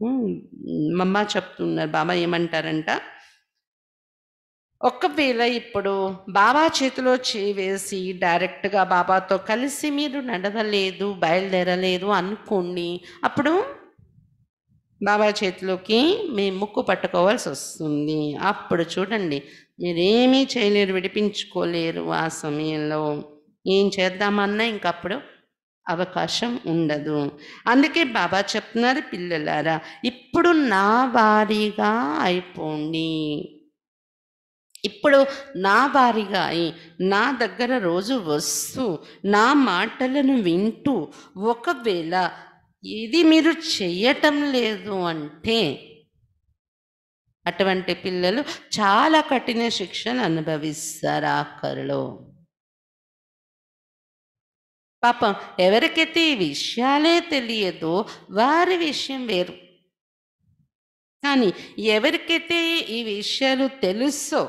A: हम्म, मम्मा चपतु बाबा ये मंटारंटा ఒకవేళ ఇప్పుడు బాబా చేతిలో చేసి డైరెక్ట్గా బాబాతో కలిసి మీరు నడవలేదు బయలుదేరలేదు అనుకోండి బాబా చేతిలోకి మీ ముక్కు పట్టుకోవాల్సి వస్తుంది అప్పుడు చూడండి మీరేమీ చేయలేరు విడిపించుకోలేరు ఆ సమయంలో ఏం చేద్దామన్నా ఇంకప్పుడు అవకాశం ఉండదు అందుకే బాబా చెప్తున్నారు పిల్లలారా ఇప్పుడు నా వారీగా అయిపోండి ఇప్పుడు నా వారిగా అయి నా దగ్గర రోజు వస్తూ నా మాటలను వింటూ ఒకవేళ ఇది మీరు చెయ్యటం లేదు అంటే అటువంటి పిల్లలు చాలా కఠిన శిక్షను అనుభవిస్తారు ఆఖరిలో పాపం ఎవరికైతే ఈ విషయాలే తెలియదో వారి విషయం వేరు కానీ ఎవరికైతే ఈ విషయాలు తెలుసో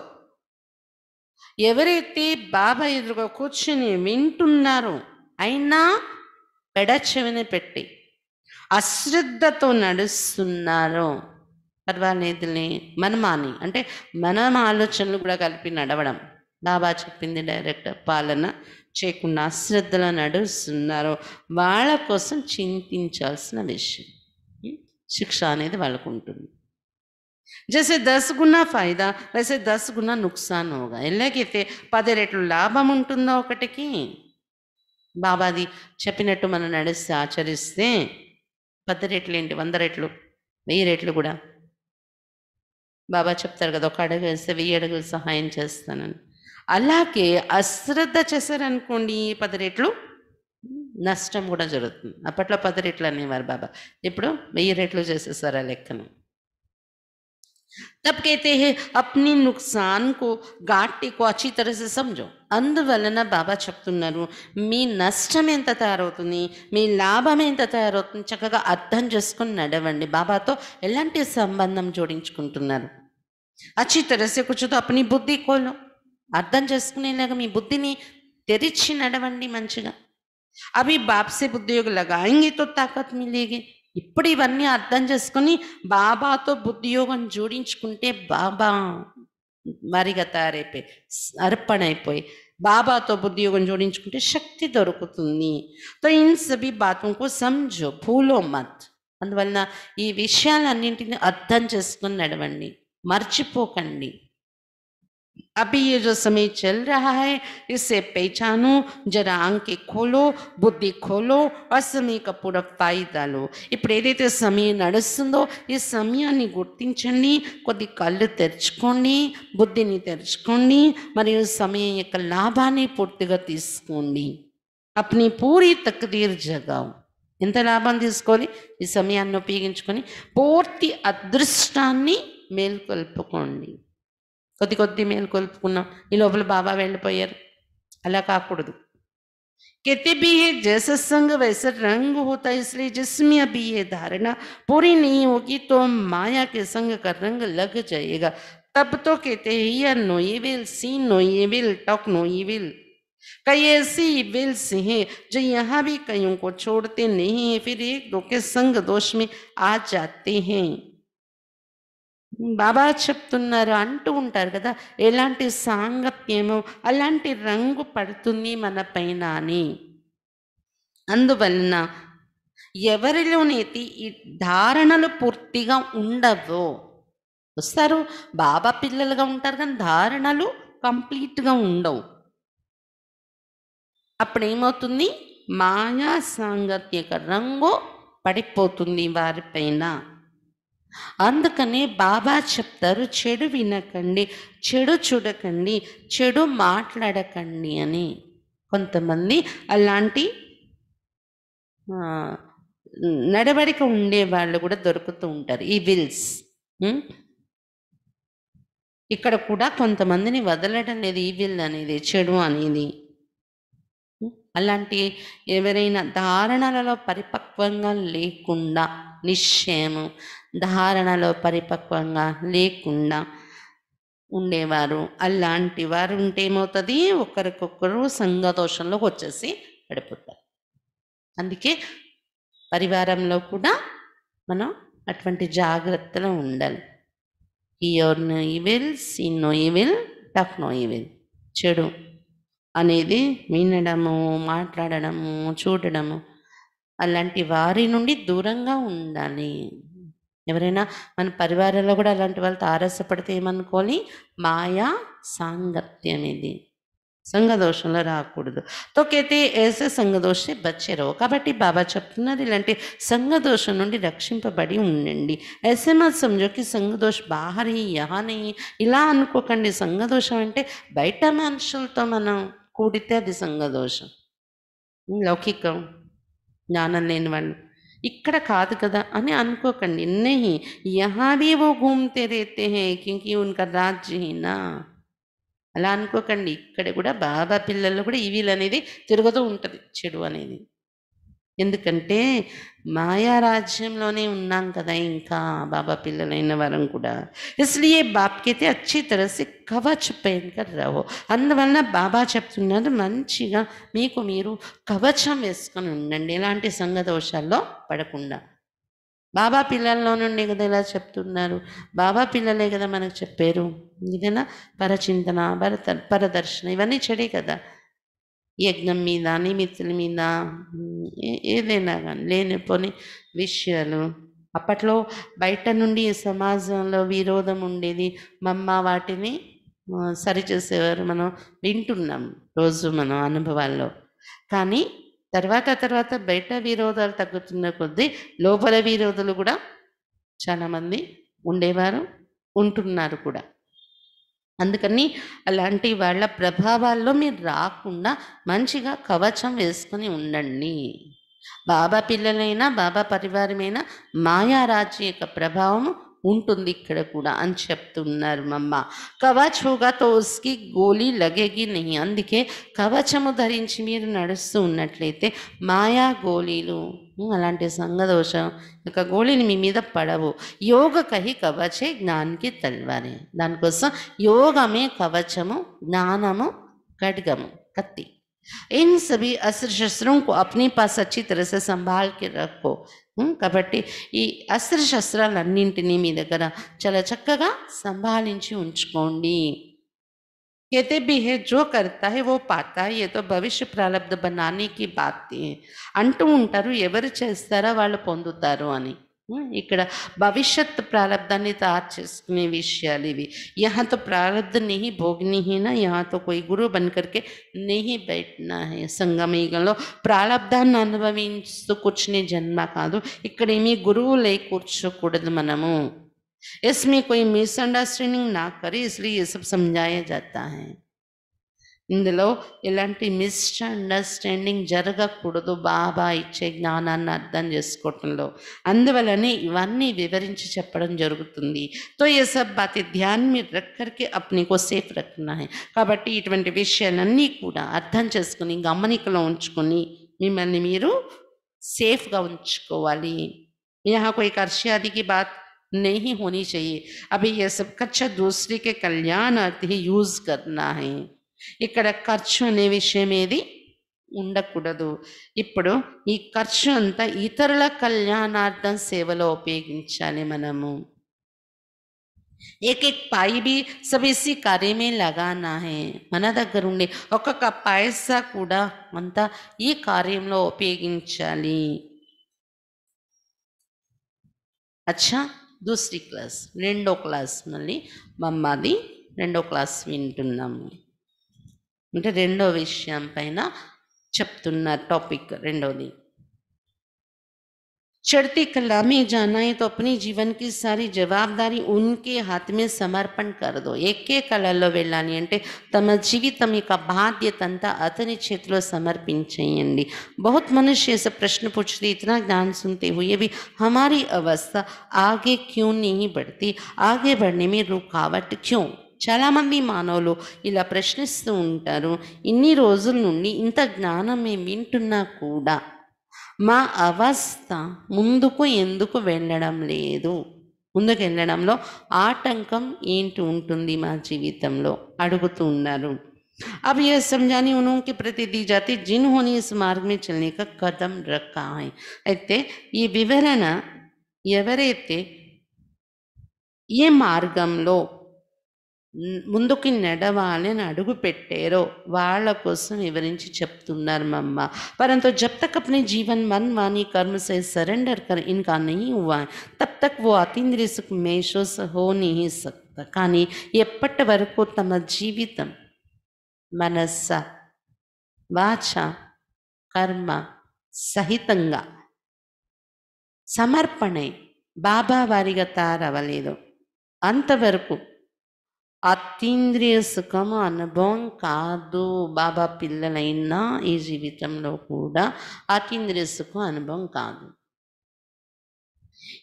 A: ఎవరైతే బాబా ఎదురుగా కూర్చుని వింటున్నారో అయినా పెడచెవిని పెట్టి అశ్రద్ధతో నడుస్తున్నారో పర్వాలేదులే మనమాని అంటే మన ఆలోచనలు కూడా కలిపి నడవడం బాబా చెప్పింది డైరెక్ట్ పాలన చేయకుండా అశ్రద్ధలో నడుస్తున్నారో వాళ్ళ కోసం చింతించాల్సిన విషయం శిక్ష అనేది వాళ్ళకు ఉంటుంది जैसे దశ गुना ఫైదా वैसे దశ गुना నుక్సాన్ होगा ఎలాగైతే పది రెట్లు లాభం ఉంటుందో ఒకటికి బాబాది చెప్పినట్టు మనం నడిస్తే ఆచరిస్తే పది రెట్లు ఏంటి వంద రెట్లు వెయ్యి రెట్లు కూడా బాబా చెప్తారు కదా ఒక అడుగు వేస్తే వెయ్యి అడుగులు సహాయం చేస్తానని అలాగే అశ్రద్ధ చేశారనుకోండి పది రెట్లు నష్టం కూడా జరుగుతుంది అప్పట్లో పది రెట్లు అనేవారు బాబా ఇప్పుడు వెయ్యి రెట్లు చేసేసారు ఆ లెక్కను तब कहते हैं अपनी नुकसान को गांठ को अच्छी तरह से समझो अंधवल्लना बाबा చెప్తున్నాను మీ నష్టం ఎంత తారవుతుని మీ లాభం ఎంత తారొతున చకగా అర్థం చేసుకొని నడవండి బాబాతో ఎలాంటి సంబంధం జోడించుకుంటారు अच्छी तरह से कुछ तो अपनी बुद्धि కొను అర్థం చేసుకునేలాగా మీ బుద్ధిని తిరిచి నడవండి మంచగా అవి బాప్ సే బుద్ధయోగ لگائیں گے తో ताकत मिलेगी ఇప్పుడు ఇవన్నీ అర్థం చేసుకుని బాబాతో బుద్ధియోగం జోడించుకుంటే బాబా మరిగా తయారైపోయి అర్పణ అయిపోయి బాబాతో बुद्धि योगन जोड़ चुके शक्ति दरकती तो इन सभी बातों को అందువలన ఈ విషయాలన్నింటినీ అర్థం చేసుకుని నడవండి మర్చిపోకండి అపియజ సమయం చిల్ రహా హై ఇస్సే పేచానో జరా ఆంకే ఖోలో బుద్ధి ఖోలో అస్మి కపూర్క్ పైదాలో ఇపుడేదైతే సమయ నడుస్తుందో ఈ సమయాన్ని గుర్తించండి కొద్ది కల్లు తర్చుకోండి బుద్ధిని తర్చుకోండి మరి ఈ సమయం యొక్క లాభాని పూర్తిగా తీసుకోండి apni puri takdeer jagao inda labhan theesukoni ee samayannu upayoginchukoni poorthi adrushtanni mel kalpukondi కొద్ది కొద్ది మేల్కొల్పుకున్నాం ఈ లోపల బాబా వెళ్ళిపోయారు అలా కాకూడదు कहते भी है जैसा संग वैसा रंग होता है इसलिए जिसमें अभी ये धारणा पूरी नहीं होगी तो माया के संग का रंग लग जाएगा तब तो कहते हैं यह no evil see evil talk no ये विल कई ऐसी विल्स हैं जो यहाँ भी कईयों को छोड़ते नहीं है फिर एक दो के संग दोष में आ जाते हैं బాబా చెప్తున్నారు అంటూ ఉంటారు కదా ఎలాంటి సాంగత్యమో అలాంటి రంగు పడుతుంది మన పైన అని అందువలన ఎవరిలోనైతే ఈ ధారణలు పూర్తిగా ఉండవో వస్తారు బాబా పిల్లలుగా ఉంటారు కానీ ధారణలు కంప్లీట్గా ఉండవు అప్పుడు ఏమవుతుంది మాయా సాంగత్యక రంగు పడిపోతుంది వారిపైన అందుకని బాబా చెప్తారు చెడు వినకండి చెడు చూడకండి చెడు మాట్లాడకండి అని కొంతమంది అలాంటి నడవడిక ఉండే వాళ్ళు కూడా దొరుకుతూ ఉంటారు ఈ విల్స్ ఇక్కడ కూడా కొంతమందిని వదలడం లేదు ఈ విల్ అనేది చెడు అనేది అలాంటి ఎవరైనా ధారణలలో పరిపక్వంగా లేకుండా నిశ్చయము ధారణలో పరిపక్వంగా లేకుండా ఉండేవారు అలాంటి వారు ఉంటే ఏమవుతుంది ఒకరికొకరు సంఘదోషంలోకి వచ్చేసి పడిపోతారు అందుకే పరివారంలో కూడా మనం అటువంటి జాగ్రత్తలు ఉండాలి ear no evil see no evil talk no evil చెడు అనేది వినడము మాట్లాడడము చూడడము అలాంటి వారి నుండి దూరంగా ఉండాలి ఎవరైనా మన పరివారంలో కూడా అలాంటి వాళ్ళతో ఆరాసపడితే ఏమనుకోవాలి మాయా సాంగత్యం ఇది సంఘదోషంలో రాకూడదు తొకైతే ఏసే సంఘదోషే బచ్చెరవు కాబట్టి బాబా చెప్తున్నారు ఇలాంటి సంఘదోషం నుండి రక్షింపబడి ఉండండి ఎస్ఎంఎస్ సంజోకి సంఘదోష బాహరి యహని ఇలా అనుకోకండి సంఘదోషం అంటే బయట మనుషులతో మనం కూడితే అది సంఘదోషం లౌకికం జ్ఞానం లేని వాళ్ళు ఇక్కడ కాదు కదా అని అనుకోకండి నహి यहाँ ఓ वो घूमते హే కింకి क्योंकि उनका అలా అనుకోకండి ఇక్కడ కూడా బాబా పిల్లల్లో కూడా ఈ వీల్ అనేది తిరుగుతూ ఉంటుంది చెడు అనేది ఎందుకంటే మాయారాజ్యంలోనే ఉన్నాం కదా ఇంకా బాబా పిల్లలైన వరం కూడా इसलिए ఏ कहते अच्छी तरह से కవచ్ పెయిన్గా అందువల్ల బాబా చెప్తున్నారు మంచిగా మీకు మీరు కవచం వేసుకొని ఉండండి ఎలాంటి సంఘదోషాల్లో పడకుండా బాబా పిల్లల్లో నుండి కదా ఇలా చెప్తున్నారు బాబా పిల్లలే కదా మనకు చెప్పారు ఇదేనా పరచింతన పర పరదర్శన ఇవన్నీ చెడే కదా యజ్ఞం మీద నిమిత్తుల మీద ఏదైనా కానీ లేనిపోని విషయాలు అప్పట్లో బయట నుండి సమాజంలో విరోధం ఉండేది మమ్మ వాటిని సరిచేసేవారు మనం వింటున్నాం రోజు మనం అనుభవాల్లో కానీ తర్వాత తర్వాత బయట విరోధాలు తగ్గుతున్న కొద్దీ లోపల విరోధులు కూడా చాలామంది ఉండేవారు ఉంటున్నారు కూడా అందుకని అలాంటి వాళ్ళ ప్రభావాల్లో మీరు రాకుండా మంచిగా కవచం వేసుకుని ఉండండి బాబా పిల్లలైనా బాబా పరివారమైనా మాయారాజ్య యొక్క ప్రభావము ఉంటుంది ఇక్కడ కూడా అని చెప్తున్నారు మమ్మ కవచ్ హోగా తో ఉస్కి గోలీ లగేగి నెయ్యి అందుకే కవచము ధరించి మీరు నడుస్తూ ఉన్నట్లయితే మాయా గోళీలు అలాంటి సంగదోషం ఇక గోళీని మీ మీద పడవు యోగ కహి కవచే జ్ఞానికి తల్వారే దానికోసం యోగమే కవచము జ్ఞానము ఖడ్గము కత్తి ఇన్ సభీ అస్త్ర शस्त्रों को పాస్ पास తరస तरह से కాబట్టి ఈ అస్త్ర శస్త్రాలన్నింటినీ మీ దగ్గర చాలా చక్కగా సంభాలించి ఉంచుకోండి ఏతే బిహే జో కర్తా ఓ है वो పాత భవిష్య ప్రారంభ బనానికి బాత్ అంటూ ఉంటారు ఎవరు చేస్తారా వాళ్ళు పొందుతారు అని ఇక్కడ భవిష్యత్ ప్రారంధాన్ని तैयार చేసుకునే విషయాలు ఇవి यहाँ तो प्रारब्ध नहीं भोगनी ही ना यहाँ तो कोई गुरु बन करके नहीं बैठना है సంగమయుగంలో ప్రారంధాన్ని అనుభవిస్తూ కూర్చునే జన్మ కాదు ఇక్కడ ఏమీ గురువు లే కూర్చోకూడదు మనము इसमें कोई मिसअंडरस्टैंडिंग ना करे इसलिए ये सब समझाया जाता है ఇందులో ఎలాంటి మిస్అండర్స్టాండింగ్ జరగకూడదు బాబా ఇచ్చే జ్ఞానాన్ని అర్థం చేసుకోవటంలో అందువలనే ఇవన్నీ వివరించి చెప్పడం జరుగుతుంది తో ఏ సబ్ బాతి ధ్యాన్ మీరు రక్కరికి అప్నికో సేఫ్ రఖనా కాబట్టి ఇటువంటి విషయాలన్నీ కూడా అర్థం చేసుకుని గమనికలో ఉంచుకొని మిమ్మల్ని మీరు సేఫ్గా ఉంచుకోవాలి यहाँ कोई कर्शियादि की बात హోనీ చెయ్యి चाहिए ఏ సబ్ కచ్చ దూసరికి కళ్యాణార్థి యూజ్ कल्याणार्थ ఇక్కడ ఖర్చు అనే విషయం ఏది ఉండకూడదు ఇప్పుడు ఈ ఖర్చు అంతా ఇతరుల కళ్యాణార్థం సేవలో ఉపయోగించాలి మనము ఏక పై బి సబిసి కార్యమే లాగా कार्य మన దగ్గర ఉండి ఒక్కొక్క పైసా కూడా అంతా ఈ కార్యంలో ఉపయోగించాలి అచ్చా దూసరి క్లాస్ రెండో క్లాస్ మళ్ళీ మమ్మది రెండో క్లాస్ వింటున్నాము అంటే రెండో విషయం పైన చెప్తున్న టాపిక్ రెండోది चढ़ती कला में जाना है तो अपने जीवन की सारी जवाबदारी उनके हाथ में समर्पण कर दो एके కళలో अंटे तम जीवित జీవితం యొక్క బాధ్యతంతా అతని చేతిలో సమర్పించేయండి बहुत मनुष्य ऐसे प्रश्न पूछते इतना ज्ञान सुनते हुए भी हमारी अवस्था आगे क्यों नहीं बढ़ती आगे बढ़ने में रुकावट क्यों చాలామంది మానవులు ఇలా ప్రశ్నిస్తూ ఉంటారు ఇన్ని రోజుల నుండి ఇంత జ్ఞానం మేము వింటున్నా కూడా మా అవస్థ ముందుకు ఎందుకు వెళ్ళడం లేదు ముందుకు వెళ్ళడంలో ఆటంకం ఏంటి ఉంటుంది మా జీవితంలో అడుగుతూ ఉన్నారు అవి यह समझाने उनके ప్రతిది జాతి జిన్ హోని ఇస్ మార్గమే में चलने రకాయ్ అయితే ఈ వివరణ ఎవరైతే ఏ మార్గంలో ముందుకి నడవాలి అని అడుగు పెట్టారో వాళ్ళ కోసం వివరించి చెప్తున్నారు మమ్మ పరంతో జబ్ తక్ అప్నే జీవన్ మన్ వాని కర్మ సే సరెండర్ కర్ ఇంకా నీ हुआ తప్ తక్ तक అతీంద్రియ సుఖ మేషో में నీ సక్త కానీ ఎప్పటి వరకు తమ జీవితం మనస్స వాచ కర్మ సహితంగా సమర్పణే బాబా వారిగా తారవలేదు అంతవరకు అతిಂದ್ರయసు అనుభవం కాదు బాబా పిల్లలైనా ఈ జీవితంలో కూడా అతిಂದ್ರయసుకు అనుభవం కాదు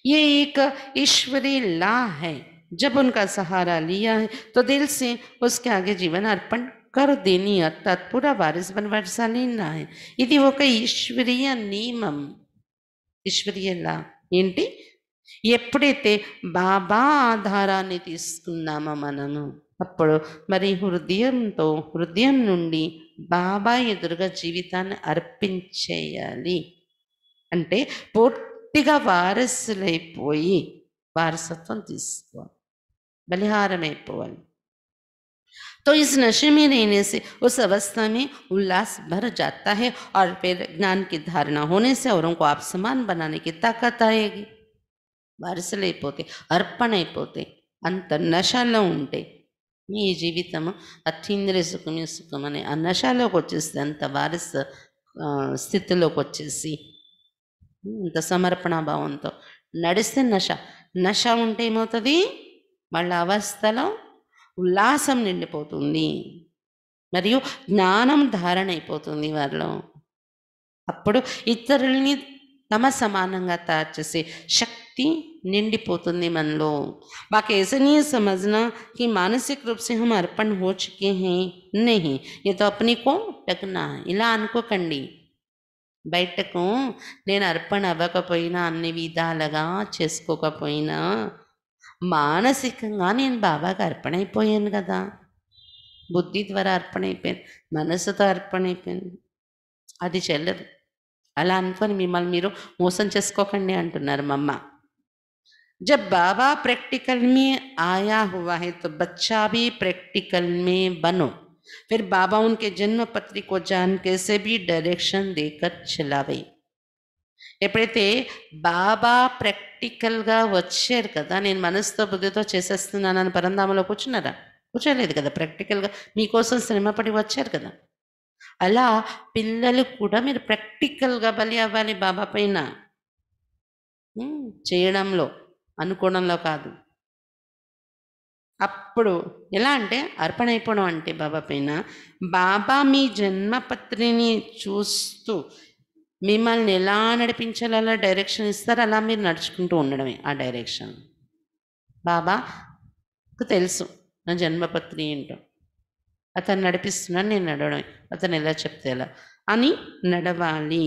A: ఇది ఏక ఈశ్వరి లహే जब उनका सहारा लिया है तो दिल से उसके आगे जीवन अर्पण कर देनी야 తత్పురా వారసత్వని నాయ ఇది ఒక ఈశ్వరియ నీమం ఈశ్వరియ ల ఏంటి ఇప్పటితే బాబా ధారాన్ని తీసుకున్నామ మనను అప్పుడు మరి హృదయం తో హృదయం నుండి బాబా ఎదుర్గ జీవితాన్ని అర్పించేయాలి అంటే పొట్టిగా వారసులైపోయి వారసత్వం తీసుకో బలహారమై పోవాలి తో ఇస్ నశమి నినిసి ఒకవస్థాని ఉల్లాస్ भर jata hai aur phir gyan ki dharana hone se auron ko apsaman banane ki takat aayegi బారిసలైపోతాయి అర్పణ అయిపోతాయి అంత నషలో ఉంటే మీ జీవితము అత్యంద్రియ సుఖమే సుఖం అని ఆ నషలోకి వచ్చేస్తే అంత వారస స్థితిలోకి వచ్చేసి అంత సమర్పణ భావంతో నడిస్తే నష నష ఉంటే ఏమవుతుంది వాళ్ళ అవస్థలో ఉల్లాసం నిండిపోతుంది మరియు జ్ఞానం ధారణ అయిపోతుంది వారిలో అప్పుడు ఇతరుల్ని తమ సమానంగా తయారు చేసే శక్తి शक्ति నిండిపోతుంది మనలో लो बाकी ऐसे नहीं समझना कि मानसिक रूप से हम अर्पण हो चुके हैं नहीं ये तो अपने ఇలా అనుకోకండి బయటకు నేను అర్పణ అవ్వకపోయినా అన్ని విధాలుగా చేసుకోకపోయినా మానసికంగా నేను బాబాకి అర్పణైపోయాను కదా బుద్ధి ద్వారా అర్పణ అయిపోయాను మనసుతో అర్పణ అయిపోయాను అది చెల్లదు అలా అనుకొని మిమ్మల్ని మీరు మోసం చేసుకోకండి అంటున్నారు మమ్మ जब बाबा प्रैक्टिकल में आया हुआ है तो बच्चा भी प्रैक्टिकल में बनो फिर बाबा उनके जन्म पत्री को जान कैसे भी డైరెక్షన్ देकर चलावे ఎప్పుడైతే బాబా ప్రాక్టికల్గా వచ్చారు కదా నేను మనసుతో బుద్ధితో చేసేస్తున్నానని పరంధామలో కూర్చున్నారా కూర్చోలేదు కదా ప్రాక్టికల్గా మీకోసం శ్రమపడి వచ్చారు కదా అలా పిల్లలు కూడా మీరు ప్రాక్టికల్గా బలి అవ్వాలి బాబా పైన చేయడంలో అనుకోవడంలో కాదు అప్పుడు ఎలా అంటే అర్పణ అయిపోవడం అంటే బాబా పైన బాబా మీ జన్మపత్రిని చూస్తూ మిమ్మల్ని ఎలా నడిపించాలో అలా డైరెక్షన్ ఇస్తారు అలా మీరు నడుచుకుంటూ ఉండడమే ఆ డైరెక్షన్ బాబాకు తెలుసు నా జన్మపత్రి ఏంటో అతను నడిపిస్తున్నాను నేను నడవడం అతను ఎలా చెప్తే ఎలా అని నడవాలి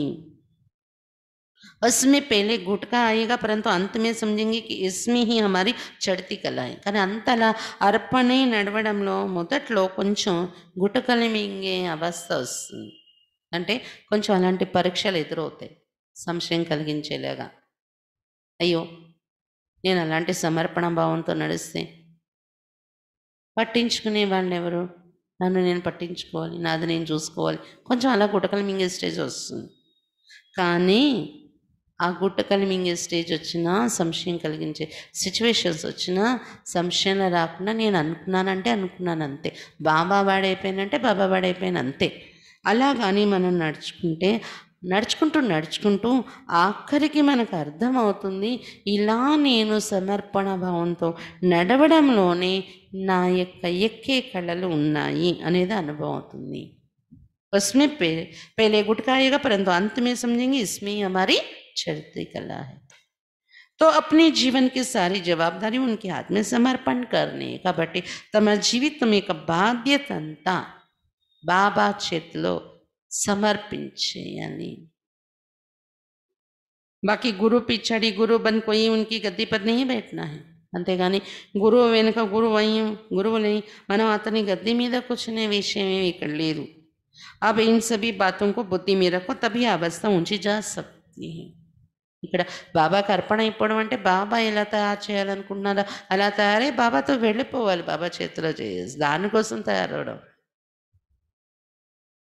A: उसमें पहले गुटका आएगा परंतु अंत में समझेंगे कि इसमें ही हमारी చడితి కళ కానీ అంతలా అర్పణి నడవడంలో మొదట్లో కొంచెం గుటకలు మింగే అవస్థ వస్తుంది అంటే కొంచెం అలాంటి పరీక్షలు ఎదురవుతాయి సంశయం కలిగించేలాగా అయ్యో నేను అలాంటి సమర్పణ భావంతో నడిస్తే పట్టించుకునే వాళ్ళు ఎవరు నన్ను నేను పట్టించుకోవాలి నాది నేను చూసుకోవాలి కొంచెం అలా గుటకలు మింగే స్టేజ్ వస్తుంది కానీ ఆ గుట్ట కలిమింగే స్టేజ్ వచ్చినా సంశయం కలిగించే సిచ్యువేషన్స్ వచ్చినా సంశయం రాకుండా నేను అనుకున్నానంటే అనుకున్నాను అంతే బాబా వాడైపోయినంటే బాబా వాడైపోయిన అంతే అలా కానీ మనం నడుచుకుంటే నడుచుకుంటూ నడుచుకుంటూ ఆఖరికి మనకు అర్థమవుతుంది ఇలా నేను సమర్పణ భావంతో నడవడంలోనే నా యొక్క ఎక్కే కళలు ఉన్నాయి అనేది అనుభవం అవుతుంది उसमें పే పేలే गुटकाएगा పరంతో అంతమే में ఇస్మే మరి चरित्र कला है तो अपने जीवन की सारी जवाबदारी उनके हाथ में समर्पण करने का बटे तम జీవితమేక बाबा బాబా చేతిలో यानी बाकी गुरु पिछड़ी गुरु बन कोई उनकी गद्दी पर नहीं बैठना है अंत गुरु गुरु वही गुरु नहीं గురువుని మనం गद्दी గద్దె మీద కూర్చునే విషయం ఏమి ఇక్కడ ले अब इन सभी बातों को बुद्धि में रखो तभी अवस्था ऊंची जा सकती है ఇక్కడ బాబాకి అర్పణ అయిపోవడం అంటే బాబా ఎలా తయారు చేయాలనుకున్నారో అలా తయారై బాబాతో వెళ్ళిపోవాలి బాబా చేతిలో చేసి దానికోసం తయారవడం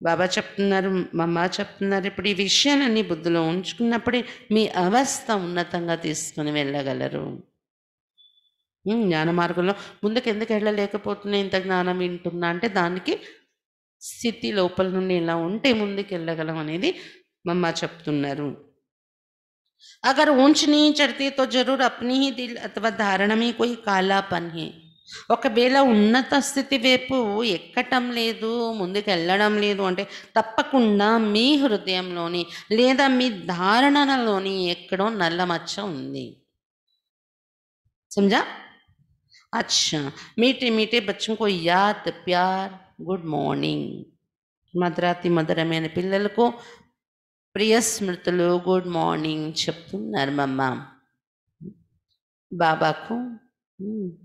A: బాబా చెప్తున్నారు మమ్మ చెప్తున్నారు ఇప్పుడు ఈ విషయాలన్నీ బుద్ధిలో ఉంచుకున్నప్పుడే మీ అవస్థ ఉన్నతంగా తీసుకుని వెళ్ళగలరు జ్ఞాన మార్గంలో ముందుకు ఎందుకు వెళ్ళలేకపోతున్నా ఇంత జ్ఞానం వింటున్నా అంటే దానికి స్థితి లోపల నుండి ఇలా ఉంటే ముందుకు వెళ్ళగలం అనేది మమ్మ చెప్తున్నారు अगर ऊंच नहीं चढ़ती तो जरूर अपनी ही दिल अथवा धारणा में कोई कालापन है ఒకవేళ ఉన్నత స్థితి వైపు ఎక్కటం లేదు ముందుకు వెళ్ళడం లేదు అంటే తప్పకుండా మీ హృదయంలోని లేదా మీ ధారణలోని ఎక్కడో నల్ల మచ్చ ఉంది समझा అచ్చా మీటి मीठे बच्चों को याद ప్యార్ గుడ్ మార్నింగ్ మధురాతి మధురమైన పిల్లలకు ప్రియ స్మృతులు గుడ్ మార్నింగ్ చెప్తున్నారు మమ్మ బాబాకు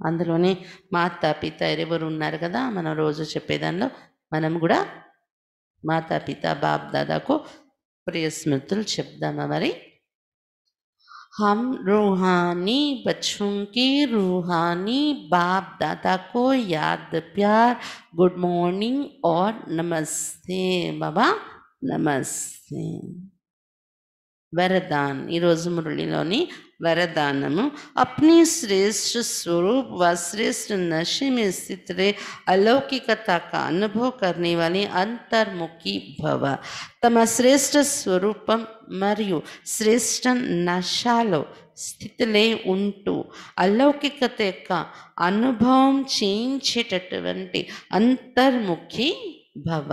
A: అందులోనే మాతా పిత ఎవరు ఉన్నారు కదా మనం రోజు చెప్పేదానిలో మనం కూడా మాతా పిత బాబ్ దాదాకు ప్రియ స్మృతులు చెప్దామా మరి హమ్ రూహాని బచ్చుంకి రూహాని బాప్ దాదాకు యాద్ ప్యార్ గుడ్ మార్నింగ్ ఆర్ నమస్తే బాబా నమస్తే వరదాన్ ఈరోజు మురళిలోని వరదానము అప్ని శ్రేష్ఠ స్వరూప్ వ శ్రేష్ఠ नशे में स्थित रहे అంతర్ముఖి భవ తమ శ్రేష్ఠ స్వరూపం మరియు శ్రేష్ఠ నశాలో స్థితిలే ఉంటూ అలౌకికత యొక్క అనుభవం చేయించేటటువంటి అంతర్ముఖి భవ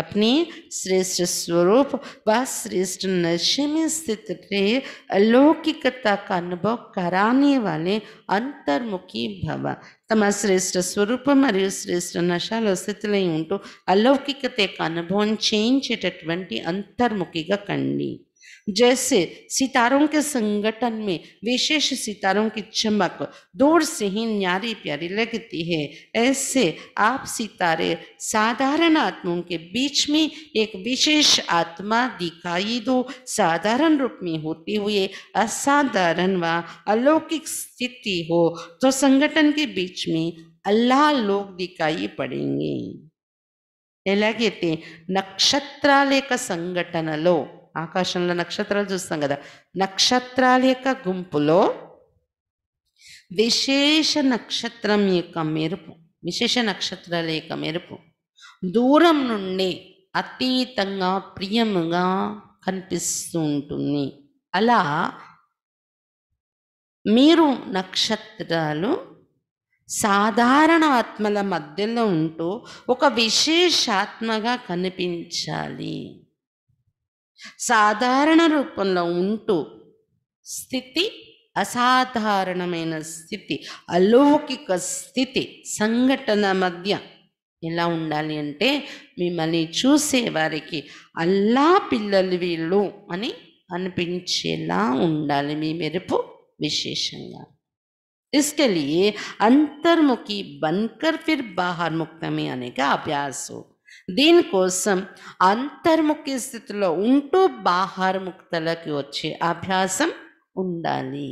A: अपनी श्रेष्ठ स्वरूप व श्रेष्ठ नशे में स्थित रहे अलौकिकता का अनुभव कराने वाले अंतर्मुखी भव तम श्रेष्ठ स्वरूप मरी श्रेष्ठ नशा स्थित उठू अलौकिकता अभव चेटे अंतर्मुखी कंडी जैसे सितारों के संगठन में विशेष सितारों की चमक दूर से ही न्यारी प्यारी लगती है ऐसे आप सितारे साधारण आत्माओं के बीच में एक विशेष आत्मा दिखाई दो साधारण रूप में होते हुए असाधारण व अलौकिक स्थिति हो तो संगठन के बीच में अल्लाह लोग दिखाई पड़ेंगे नक्षत्रालय का संगठन लोग ఆకాశంలో నక్షత్రాలు చూస్తాం కదా నక్షత్రాల యొక్క గుంపులో విశేష నక్షత్రం యొక్క మెరుపు విశేష నక్షత్రాల యొక్క మెరుపు దూరం నుండి అతీతంగా ప్రియముగా కనిపిస్తూ ఉంటుంది అలా మీరు నక్షత్రాలు సాధారణ ఆత్మల మధ్యలో ఉంటూ ఒక విశేషాత్మగా కనిపించాలి సాధారణ రూపంలో ఉంటూ స్థితి అసాధారణమైన స్థితి అలౌకిక స్థితి సంఘటన మధ్య ఎలా ఉండాలి అంటే మిమ్మల్ని చూసేవారికి అల్లా పిల్లలు వీళ్ళు అని అనిపించేలా ఉండాలి మీ మెరుపు విశేషంగా इसके అంతర్ముఖి బంకర్ ఫిర్ फिर అనేక అభ్యాసం దీనికోసం అంతర్ముఖి స్థితిలో ఉంటూ బాహారముక్తలకి వచ్చే అభ్యాసం ఉండాలి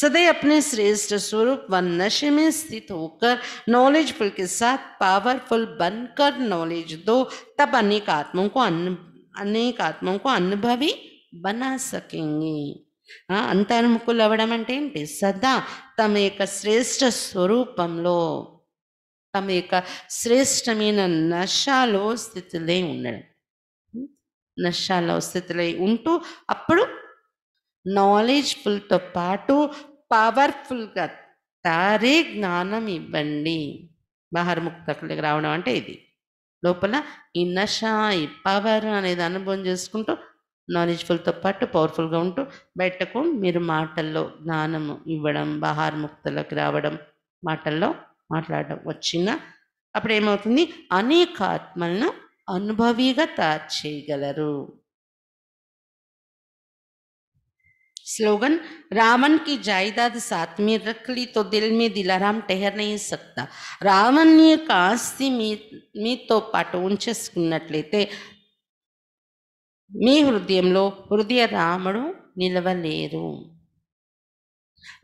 A: సదై అప్నే श्रेष्ठ స్వరూప్ వన్ నశమే में హోకర్ होकर नॉलेजफुल के साथ पावरफुल बनकर नॉलेज दो तब अनेक आत्माओं को अन, అనేక ఆత్మకు అనుభవి బనా సకేంగి అంతర్ముఖులు అవ్వడం అంటే ఏంటి సదా తమ యొక్క శ్రేష్ఠ స్వరూపంలో తమ యొక్క శ్రేష్టమైన నశాలో స్థితులై ఉండడం నశాలో స్థితులై ఉంటూ అప్పుడు నాలెడ్జ్ఫుల్తో పాటు పవర్ఫుల్గా తారే జ్ఞానం ఇవ్వండి బహారముక్తకులకు రావడం అంటే ఇది లోపల ఈ నష ఈ పవర్ అనేది అనుభవం చేసుకుంటూ నాలెడ్జ్ఫుల్తో పాటు పవర్ఫుల్గా ఉంటూ బయటకు మీరు మాటల్లో జ్ఞానము ఇవ్వడం బహార్ముక్తలకు రావడం మాటల్లో మాట్లాడడం వచ్చిన అప్పుడు ఏమవుతుంది అనేక ఆత్మలను అనుభవిగా తయారు చేయగలరు స్లోగన్ రావణ్ కి जायदाद సాత్ में రక్లీ తో దిల్ మీ में టెహర్ ठहर नहीं రావణ్ యొక్క ఆస్తి మీ మీతో పాటు ఉంచేసుకున్నట్లయితే మీ హృదయంలో హృదయ రాముడు నిలవలేరు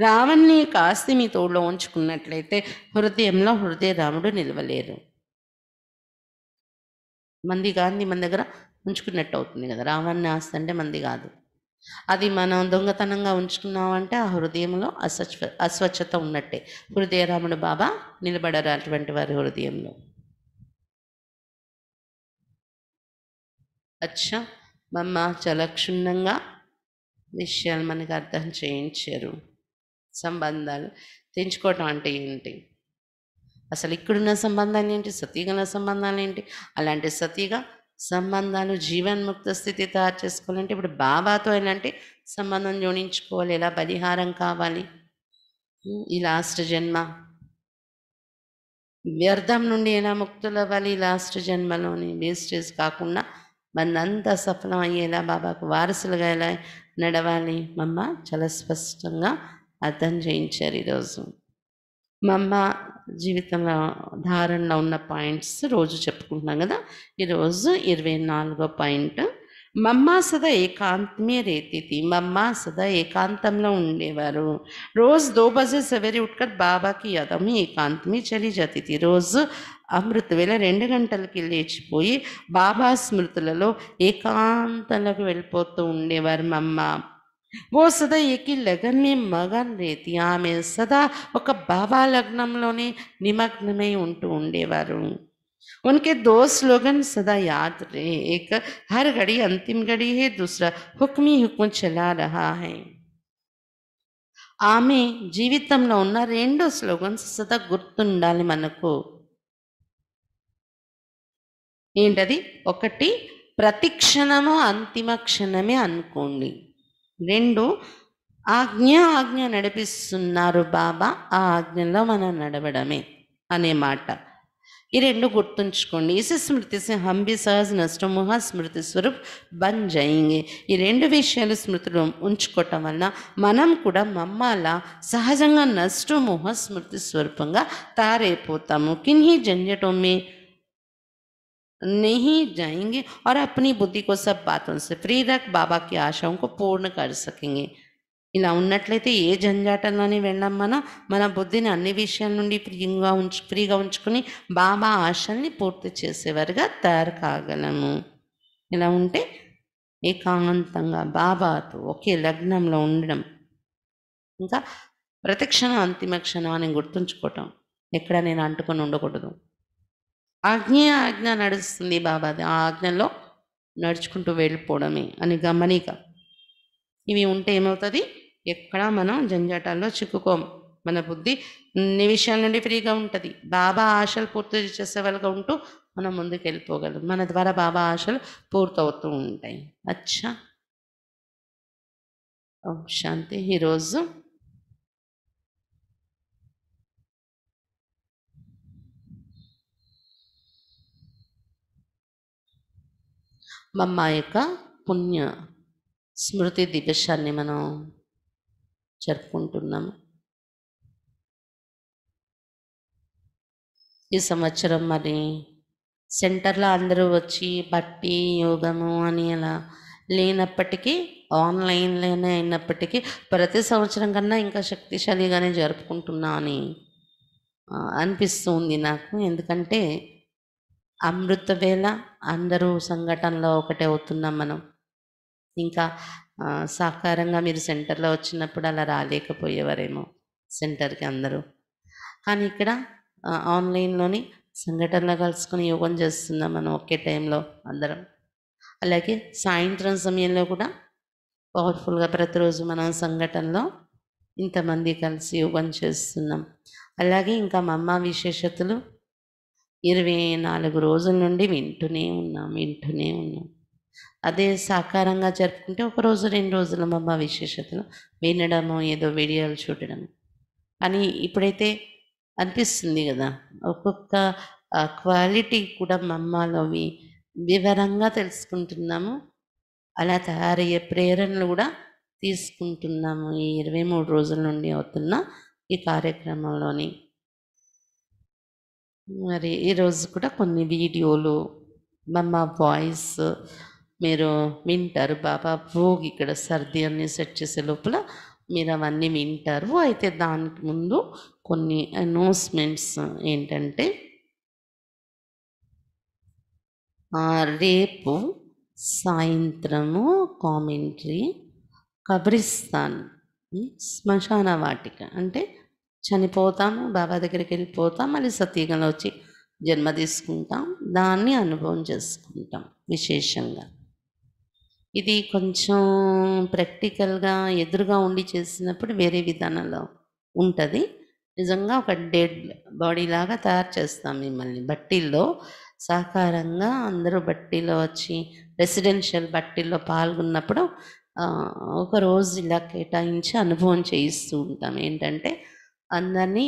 A: రావణ్ణి కాస్తి మీ తోడులో ఉంచుకున్నట్లయితే హృదయంలో హృదయ రాముడు నిలవలేరు మంది గాంధీ మన దగ్గర ఉంచుకున్నట్టు అవుతుంది కదా రావణ్ణి ఆస్తి అంటే మంది కాదు అది మనం దొంగతనంగా ఉంచుకున్నామంటే ఆ హృదయంలో అస్వచ్ఛ అస్వచ్ఛత ఉన్నట్టే హృదయరాముడు బాబా నిలబడరు అటువంటి వారి హృదయంలో అచ్చా మమ్మ చాలా క్షుణ్ణంగా విషయాలు మనకు అర్థం చేయించారు సంబంధాలు తెంచుకోవటం అంటే ఏంటి అసలు ఇక్కడున్న సంబంధాలు ఏంటి సతీగల సంబంధాలు ఏంటి అలాంటి సతీగా సంబంధాలు జీవన్ముక్త స్థితి తయారు చేసుకోవాలంటే ఇప్పుడు బాబాతో ఎలాంటి సంబంధం జోడించుకోవాలి ఎలా పరిహారం కావాలి ఈ లాస్ట్ జన్మ వ్యర్థం నుండి ఎలా ముక్తులు అవ్వాలి లాస్ట్ జన్మలోని వేస్టేజ్ కాకుండా మనంతా సఫలం అయ్యేలా బాబాకు వారసులుగా ఎలా నడవాలి మమ్మ చాలా స్పష్టంగా అర్థం చేయించారు ఈరోజు మా అమ్మ జీవితంలో ధారణలో ఉన్న పాయింట్స్ రోజు చెప్పుకుంటున్నాం కదా ఈరోజు ఇరవై నాలుగో పాయింట్ మమ్మ సదా ఏకాంతమే రేతితి మమ్మ సదా ఏకాంతంలో ఉండేవారు రోజు దో బజెస్ సవేరే ఉట్కర్ బాబాకి అదమి ఏకాంతమే చలి జతితి రోజు అమృత వేళ రెండు గంటలకి లేచిపోయి బాబా స్మృతులలో ఏకాంతంలోకి వెళ్ళిపోతూ ఉండేవారు మమ్మ ఓ బోసదయ్యకి లగన్ని మగన్ రేతి ఆమె సదా ఒక బాబా లగ్నంలోనే నిమగ్నమై ఉంటూ ఉండేవారు ఉనికి दो स्लोगन సదా యాద్ రే ఏక హర్ గడి అంతిమ గడి హే దూసరా హుక్మీ హుక్మ చలా రహా హై ఆమె జీవితంలో ఉన్న రెండు స్లోగన్స్ సదా గుర్తుండాలి మనకు ఏంటది ఒకటి ప్రతి క్షణము అంతిమ క్షణమే అనుకోండి రెండు ఆజ్ఞ ఆజ్ఞ నడిపిస్తున్నారు బాబా ఆ ఆజ్ఞలో మనం నడవడమే అనే మాట ఈ రెండు గుర్తుంచుకోండి ఇసి స్మృతి హంబి సహజ బి నష్టమోహ స్మృతి స్వరూప్ బంద్ ఈ రెండు విషయాలు స్మృతిలో ఉంచుకోవటం వలన మనం కూడా మమ్మాల సహజంగా నష్టమోహ స్మృతి స్వరూపంగా తారైపోతాము కిన్హి జంజటోమే नहीं जाएंगे और अपनी बुद्धि को सब बातों से फ्री रख बाबा की ఆశయం को పూర్ణ कर सकेंगे ఇలా ఉన్నట్లయితే ఏ జంజాటంలోని వెళ్ళాం మన మన బుద్ధిని అన్ని విషయాల నుండి ఫ్రీగా ఉంచు ఫ్రీగా ఉంచుకుని బాబా ఆశల్ని పూర్తి చేసేవారుగా తయారు కాగలము ఇలా ఉంటే ఏకాంతంగా బాబాతో ఒకే లగ్నంలో ఉండడం ఇంకా ప్రతిక్షణం అంతిమ క్షణం అని గుర్తుంచుకోవటం ఎక్కడ నేను అంటుకొని ఉండకూడదు ఆజ్ఞ ఆజ్ఞ నడుస్తుంది బాబాది ఆ ఆజ్ఞలో నడుచుకుంటూ వెళ్ళిపోవడమే అని గమనిక ఇవి ఉంటే ఏమవుతుంది ఎక్కడ మనం జంజాటాల్లో చిక్కుకోము మన బుద్ధి అన్ని విషయాల నుండి ఫ్రీగా ఉంటుంది బాబా ఆశలు పూర్తి చేసేవాళ్ళుగా ఉంటూ మనం ముందుకు వెళ్ళిపోగలం మన ద్వారా బాబా ఆశలు పూర్తవుతూ ఉంటాయి అచ్చా శాంతి ఈరోజు మా యొక్క పుణ్య స్మృతి దివసాన్ని మనం జరుపుకుంటున్నాము ఈ సంవత్సరం మరి సెంటర్లో అందరూ వచ్చి పట్టి యోగము అని అలా లేనప్పటికీ ఆన్లైన్లోనే అయినప్పటికీ ప్రతి సంవత్సరం కన్నా ఇంకా శక్తిశాలిగానే జరుపుకుంటున్నా అని అనిపిస్తుంది నాకు ఎందుకంటే అమృత వేళ అందరూ సంఘటనలో ఒకటే అవుతున్నాం మనం ఇంకా సహకారంగా మీరు సెంటర్లో వచ్చినప్పుడు అలా రాలేకపోయేవారేమో సెంటర్కి అందరూ కానీ ఇక్కడ ఆన్లైన్లోని సంఘటనలో కలుసుకొని యోగం చేస్తున్నాం మనం ఒకే టైంలో అందరం అలాగే సాయంత్రం సమయంలో కూడా పవర్ఫుల్గా ప్రతిరోజు మనం సంఘటనలో ఇంతమంది కలిసి యోగం చేస్తున్నాం అలాగే ఇంకా మా అమ్మ విశేషతలు ఇరవై నాలుగు రోజుల నుండి వింటూనే ఉన్నాం వింటూనే ఉన్నాం అదే సాకారంగా జరుపుకుంటే ఒక రోజు రెండు రోజులు మా విశేషతలు వినడము ఏదో వీడియోలు చూడడం కానీ ఇప్పుడైతే అనిపిస్తుంది కదా ఒక్కొక్క క్వాలిటీ కూడా మమ్మలోవి వివరంగా తెలుసుకుంటున్నాము అలా తయారయ్యే ప్రేరణలు కూడా తీసుకుంటున్నాము ఈ ఇరవై మూడు రోజుల నుండి అవుతున్న ఈ కార్యక్రమంలోని మరి ఈరోజు కూడా కొన్ని వీడియోలు మమ్మ వాయిస్ మీరు వింటారు బాబా భోగి ఇక్కడ సర్ది అన్ని సెట్ చేసే లోపల మీరు అవన్నీ వింటారు అయితే దానికి ముందు కొన్ని అనౌన్స్మెంట్స్ ఏంటంటే రేపు సాయంత్రము కామెంట్రీ కబ్రిస్తాన్ శ్మశాన వాటిక అంటే చనిపోతాము బాబా దగ్గరికి వెళ్ళిపోతాం మళ్ళీ సతీగంలో వచ్చి జన్మ తీసుకుంటాం దాన్ని అనుభవం చేసుకుంటాం విశేషంగా ఇది కొంచెం ప్రాక్టికల్గా ఎదురుగా ఉండి చేసినప్పుడు వేరే విధానంలో ఉంటుంది నిజంగా ఒక డెడ్ బాడీ లాగా తయారు చేస్తాం మిమ్మల్ని బట్టీల్లో సహకారంగా అందరూ బట్టీలో వచ్చి రెసిడెన్షియల్ బట్టీల్లో పాల్గొన్నప్పుడు ఒక రోజు ఇలా కేటాయించి అనుభవం చేయిస్తూ ఉంటాం ఏంటంటే అందరినీ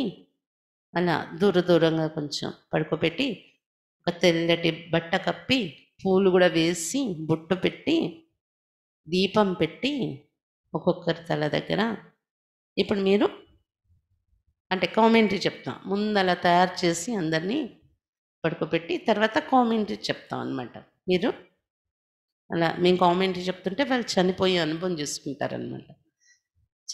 A: అలా దూర దూరంగా కొంచెం పడుకోబెట్టి ఒక తెల్లటి బట్ట కప్పి పూలు కూడా వేసి బుట్ట పెట్టి దీపం పెట్టి ఒక్కొక్కరి తల దగ్గర ఇప్పుడు మీరు అంటే కామెంటరీ చెప్తాం ముందు అలా తయారు చేసి అందరినీ పడుకోబెట్టి తర్వాత కామెంటరీ చెప్తాం అనమాట మీరు అలా మేము కామెంటరీ చెప్తుంటే వాళ్ళు చనిపోయే అనుభవం చేసుకుంటారనమాట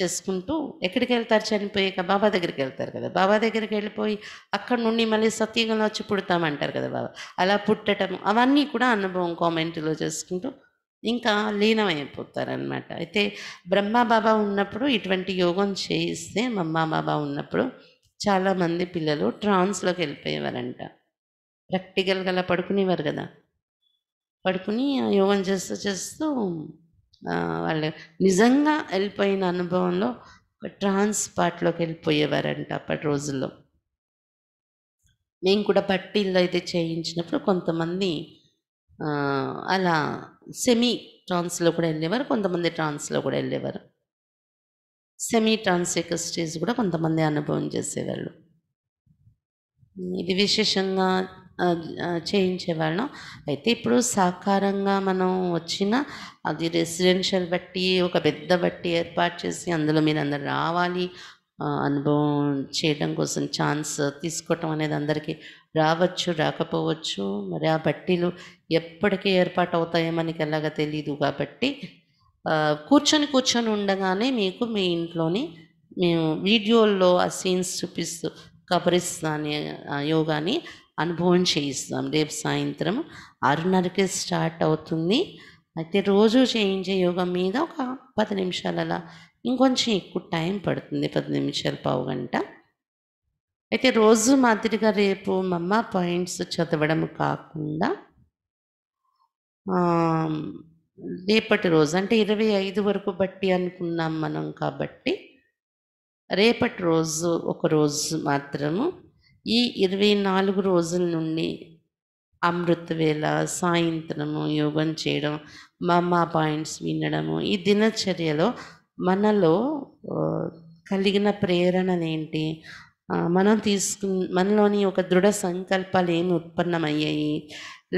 A: చేసుకుంటూ ఎక్కడికి వెళ్తారు చనిపోయాక బాబా దగ్గరికి వెళ్తారు కదా బాబా దగ్గరికి వెళ్ళిపోయి అక్కడ నుండి మళ్ళీ సత్యంగా వచ్చి పుడతామంటారు కదా బాబా అలా పుట్టడం అవన్నీ కూడా అనుభవం కామెంట్లో చేసుకుంటూ ఇంకా లీనమైపోతారనమాట అయితే బ్రహ్మ బాబా ఉన్నప్పుడు ఇటువంటి యోగం చేయిస్తే మమ్మ బాబా ఉన్నప్పుడు చాలామంది పిల్లలు ట్రాన్స్లోకి వెళ్ళిపోయేవారంట ప్రాక్టికల్గా అలా పడుకునేవారు కదా పడుకుని యోగం చేస్తూ చేస్తూ వాళ్ళు నిజంగా వెళ్ళిపోయిన అనుభవంలో ఒక ట్రాన్స్ పార్ట్లోకి వెళ్ళిపోయేవారంట అప్పటి రోజుల్లో మేము కూడా పట్టీల్లో అయితే చేయించినప్పుడు కొంతమంది అలా సెమీ ట్రాన్స్లో కూడా వెళ్ళేవారు కొంతమంది ట్రాన్స్లో కూడా వెళ్ళేవారు సెమీ ట్రాన్స్ యొక్క స్టేజ్ కూడా కొంతమంది అనుభవం చేసేవాళ్ళు ఇది విశేషంగా చేయించేవాళ్ళం అయితే ఇప్పుడు సాకారంగా మనం వచ్చిన అది రెసిడెన్షియల్ బట్టి ఒక పెద్ద బట్టి ఏర్పాటు చేసి అందులో మీరు అందరు రావాలి అనుభవం చేయడం కోసం ఛాన్స్ తీసుకోవటం అనేది అందరికీ రావచ్చు రాకపోవచ్చు మరి ఆ బట్టీలు ఎప్పటికీ ఏర్పాటు అవుతాయో మనకి ఎలాగ తెలియదు కాబట్టి కూర్చొని కూర్చొని ఉండగానే మీకు మీ ఇంట్లోని మేము వీడియోల్లో ఆ సీన్స్ చూపిస్తూ కబరిస్తాని యోగాని అనుభవం చేయిస్తాం రేపు సాయంత్రం ఆరున్నరకే స్టార్ట్ అవుతుంది అయితే రోజు చేయించే యోగం మీద ఒక పది నిమిషాలు అలా ఇంకొంచెం ఎక్కువ టైం పడుతుంది పది నిమిషాలు పావు గంట అయితే రోజు మాదిరిగా రేపు మమ్మ పాయింట్స్ చదవడం కాకుండా రేపటి రోజు అంటే ఇరవై ఐదు వరకు బట్టి అనుకున్నాం మనం కాబట్టి రేపటి రోజు ఒక రోజు మాత్రము ఈ ఇరవై నాలుగు రోజుల నుండి అమృతవేళ సాయంత్రము యోగం చేయడం మా పాయింట్స్ వినడము ఈ దినచర్యలో మనలో కలిగిన ప్రేరణనేంటి మనం తీసుకు మనలోని ఒక దృఢ సంకల్పాలు ఏమి ఉత్పన్నమయ్యాయి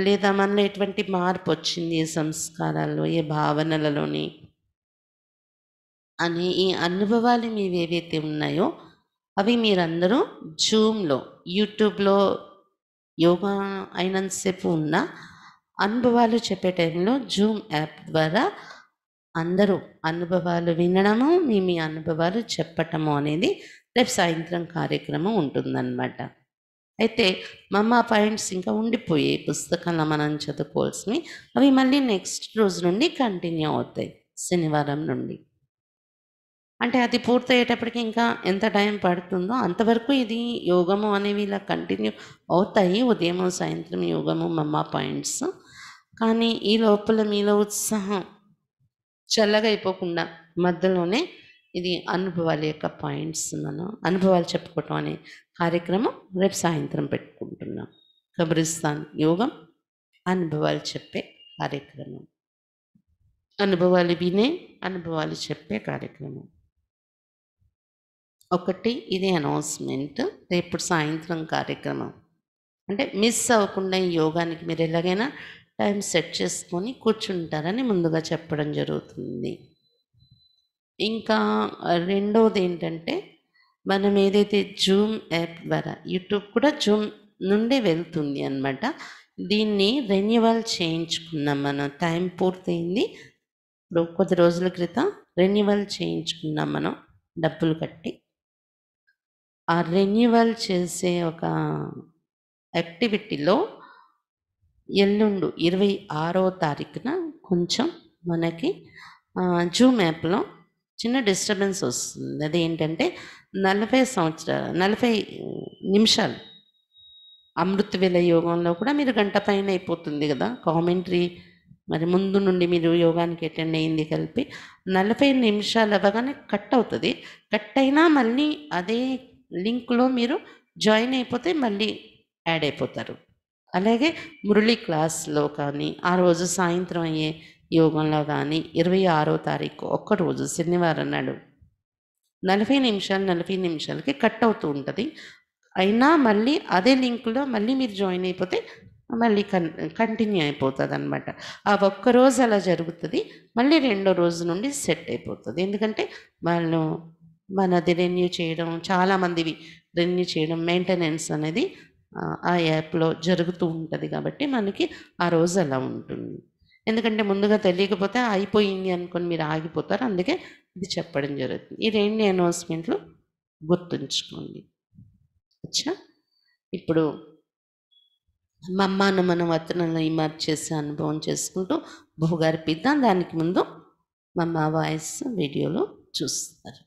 A: లేదా మనలో ఎటువంటి మార్పు వచ్చింది ఏ సంస్కారాల్లో ఏ భావనలలోని అనే ఈ అనుభవాలు మీవేవైతే ఉన్నాయో అవి మీరందరూ జూమ్లో యూట్యూబ్లో యోగా అయినంతసేపు ఉన్న అనుభవాలు చెప్పే టైంలో జూమ్ యాప్ ద్వారా అందరూ అనుభవాలు వినడము మీ మీ అనుభవాలు చెప్పటము అనేది రేపు సాయంత్రం కార్యక్రమం ఉంటుందన్నమాట అయితే మమ్మ పాయింట్స్ ఇంకా ఉండిపోయాయి పుస్తకాలు మనం చదువుకోవాల్సినవి అవి మళ్ళీ నెక్స్ట్ రోజు నుండి కంటిన్యూ అవుతాయి శనివారం నుండి అంటే అది పూర్తయ్యేటప్పటికి ఇంకా ఎంత టైం పడుతుందో అంతవరకు ఇది యోగము అనేవి ఇలా కంటిన్యూ అవుతాయి ఉదయము సాయంత్రం యోగము మమ్మ పాయింట్స్ కానీ ఈ లోపల మీలో ఉత్సాహం చల్లగా అయిపోకుండా మధ్యలోనే ఇది అనుభవాల యొక్క పాయింట్స్ మనం అనుభవాలు చెప్పుకోవటం అనే కార్యక్రమం రేపు సాయంత్రం పెట్టుకుంటున్నాం కబ్రిస్తాన్ యోగం అనుభవాలు చెప్పే కార్యక్రమం అనుభవాలు వినే అనుభవాలు చెప్పే కార్యక్రమం ఒకటి ఇది అనౌన్స్మెంట్ రేపు సాయంత్రం కార్యక్రమం అంటే మిస్ అవ్వకుండా ఈ యోగానికి మీరు ఎలాగైనా టైం సెట్ చేసుకొని కూర్చుంటారని ముందుగా చెప్పడం జరుగుతుంది ఇంకా రెండవది ఏంటంటే మనం ఏదైతే జూమ్ యాప్ ద్వారా యూట్యూబ్ కూడా జూమ్ నుండి వెళ్తుంది అనమాట దీన్ని రెన్యువల్ చేయించుకున్నాం మనం టైం పూర్తయింది ఇప్పుడు కొద్ది రోజుల క్రితం రెన్యువల్ చేయించుకున్నాం మనం డబ్బులు కట్టి ఆ రెన్యువల్ చేసే ఒక యాక్టివిటీలో ఎల్లుండు ఇరవై ఆరో తారీఖున కొంచెం మనకి జూమ్ యాప్లో చిన్న డిస్టర్బెన్స్ వస్తుంది అదేంటంటే నలభై సంవత్సరాల నలభై నిమిషాలు అమృత వేల యోగంలో కూడా మీరు గంట పైన అయిపోతుంది కదా కామెంటరీ మరి ముందు నుండి మీరు యోగానికి అటెండ్ అయింది కలిపి నలభై నిమిషాలు అవ్వగానే కట్ అవుతుంది కట్ అయినా మళ్ళీ అదే లింక్లో మీరు జాయిన్ అయిపోతే మళ్ళీ యాడ్ అయిపోతారు అలాగే మురళి క్లాస్లో కానీ ఆ రోజు సాయంత్రం అయ్యే యోగంలో కానీ ఇరవై ఆరో తారీఖు ఒక్కరోజు శనివారం నాడు నలభై నిమిషాలు నలభై నిమిషాలకి కట్ అవుతూ ఉంటుంది అయినా మళ్ళీ అదే లింక్లో మళ్ళీ మీరు జాయిన్ అయిపోతే మళ్ళీ కన్ కంటిన్యూ అయిపోతుంది అనమాట ఆ ఒక్కరోజు అలా జరుగుతుంది మళ్ళీ రెండో రోజు నుండి సెట్ అయిపోతుంది ఎందుకంటే వాళ్ళు మనది రెన్యూ చేయడం చాలామందివి రెన్యూ చేయడం మెయింటెనెన్స్ అనేది ఆ యాప్లో జరుగుతూ ఉంటుంది కాబట్టి మనకి ఆ రోజు అలా ఉంటుంది ఎందుకంటే ముందుగా తెలియకపోతే అయిపోయింది అనుకొని మీరు ఆగిపోతారు అందుకే ఇది చెప్పడం జరుగుతుంది ఈ రెండు అనౌన్స్మెంట్లు గుర్తుంచుకోండి అచ్చా ఇప్పుడు మమ్మను మనం వతనంలో ఇమార్ట్ చేసే అనుభవం చేసుకుంటూ బహుగారి పిద్దాం దానికి ముందు మమ్మ వాయిస్ వీడియోలో చూస్తారు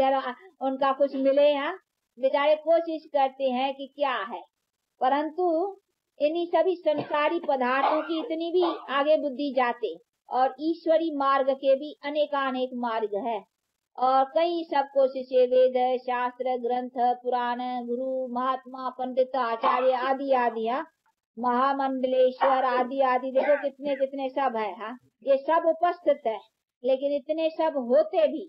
B: इधर उनका कुछ मिले यहाँ बेचारे कोशिश करते हैं कि क्या है परंतु इन्हीं सभी संसारी पदार्थों की इतनी भी आगे बुद्धि जाते और ईश्वरी मार्ग के भी अनेकानेक मार्ग है और कई सब कोशिश वेद शास्त्र ग्रंथ पुराण गुरु महात्मा पंडित आचार्य आदि आदि महामंडलेश्वर आदि आदि देखो कितने कितने सब है हा? ये सब उपस्थित है लेकिन इतने सब होते भी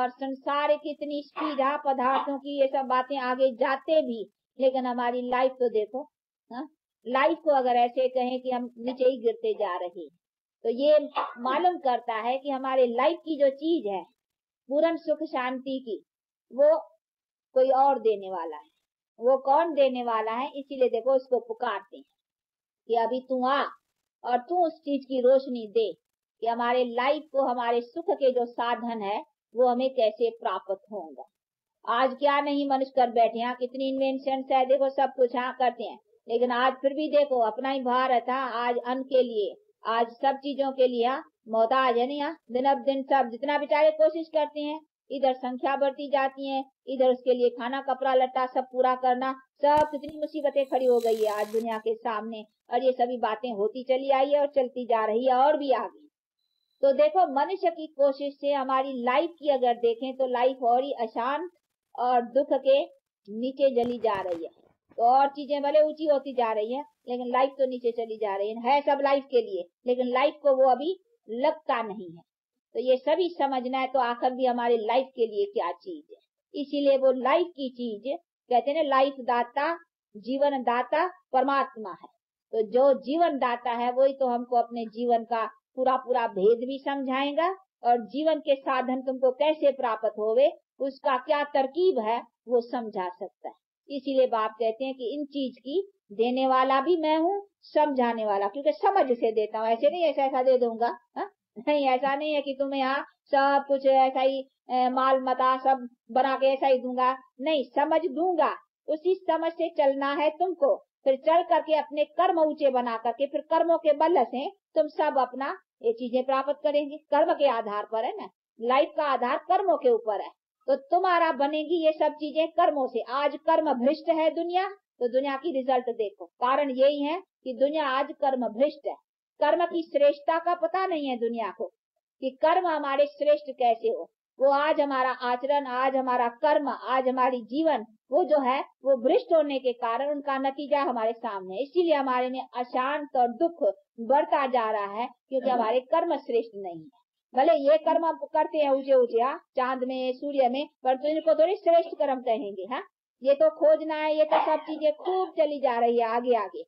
B: और संसार की स्पीड है पदार्थों की ये सब बातें आगे जाते भी लेकिन हमारी लाइफ तो देखो लाइफ हाँ, को अगर ऐसे कहें कि हम नीचे ही गिरते जा रहे तो ये मालूम करता है कि हमारे लाइफ की जो चीज है पूर्ण सुख शांति की वो कोई और देने वाला है वो कौन देने वाला है इसीलिए देखो उसको पुकारते हैं कि अभी तू आ और तू उस चीज की रोशनी दे कि हमारे लाइफ को हमारे सुख के जो साधन है वो हमें कैसे प्राप्त होगा आज क्या नहीं मनुष्य कर बैठे यहाँ कितनी इन्वेंशन है देखो सब कुछ यहाँ करते हैं लेकिन आज फिर भी देखो अपना ही भारत है आज अन्न के लिए आज सब चीजों के लिए मोहताज है ना यहाँ दिन अब दिन सब जितना बेचारे कोशिश करते हैं इधर संख्या बढ़ती जाती है इधर उसके लिए खाना कपड़ा लट्टा सब पूरा करना सब कितनी मुसीबतें खड़ी हो गई है आज दुनिया के सामने और ये सभी बातें होती चली आई है और चलती जा रही है और भी आगे तो देखो मनुष्य की कोशिश से हमारी लाइफ की अगर देखें तो लाइफ और ही अशांत और दुख के नीचे जली जा रही है तो और चीजें भले ऊंची होती जा रही हैं लेकिन लाइफ तो नीचे चली जा रही है है सब लाइफ के लिए लेकिन लाइफ को वो अभी लगता नहीं है तो ये सभी समझना है तो आखिर भी हमारी लाइफ के लिए क्या चीज है इसीलिए वो लाइफ की चीज कहते हैं लाइफ दाता जीवन दाता परमात्मा है तो जो जीवन दाता है वही तो हमको अपने जीवन का पूरा पूरा भेद भी समझाएगा और जीवन के साधन तुमको कैसे प्राप्त होवे उसका क्या तरकीब है वो समझा सकता है इसीलिए बाप कहते हैं कि इन चीज की देने वाला भी मैं हूँ समझाने वाला क्योंकि समझ से देता हूँ ऐसे नहीं ऐसा ऐसा दे दूंगा हा? नहीं ऐसा नहीं है कि तुम्हें यहाँ सब कुछ ऐसा ही ए, माल मता सब बना के ऐसा ही दूंगा नहीं समझ दूंगा उसी समझ से चलना है तुमको फिर चढ़ करके अपने कर्म ऊंचे बना करके फिर कर्मों के बल से तुम सब अपना ये चीजें प्राप्त करेंगे कर्म के आधार पर है ना लाइफ का आधार कर्मों के ऊपर है तो तुम्हारा बनेगी ये सब चीजें कर्मों से आज कर्म भ्रष्ट है दुनिया तो दुनिया की रिजल्ट देखो कारण यही है कि दुनिया आज कर्म भ्रष्ट है कर्म की श्रेष्ठता का पता नहीं है दुनिया को कि कर्म हमारे श्रेष्ठ कैसे हो वो आज हमारा आचरण आज हमारा कर्म आज हमारी जीवन वो जो है वो भ्रष्ट होने के कारण उनका नतीजा हमारे सामने इसीलिए हमारे में अशांत और दुख बढ़ता जा रहा है क्योंकि हम्म। हमारे कर्म श्रेष्ठ नहीं है भले ये कर्म करते हैं ऊंचे ऊंचे हाँ, चांद में सूर्य में पर तो इनको थोड़ी श्रेष्ठ कर्म कहेंगे है हाँ। ये तो खोजना है ये तो सब चीजें खूब चली जा रही है आगे आगे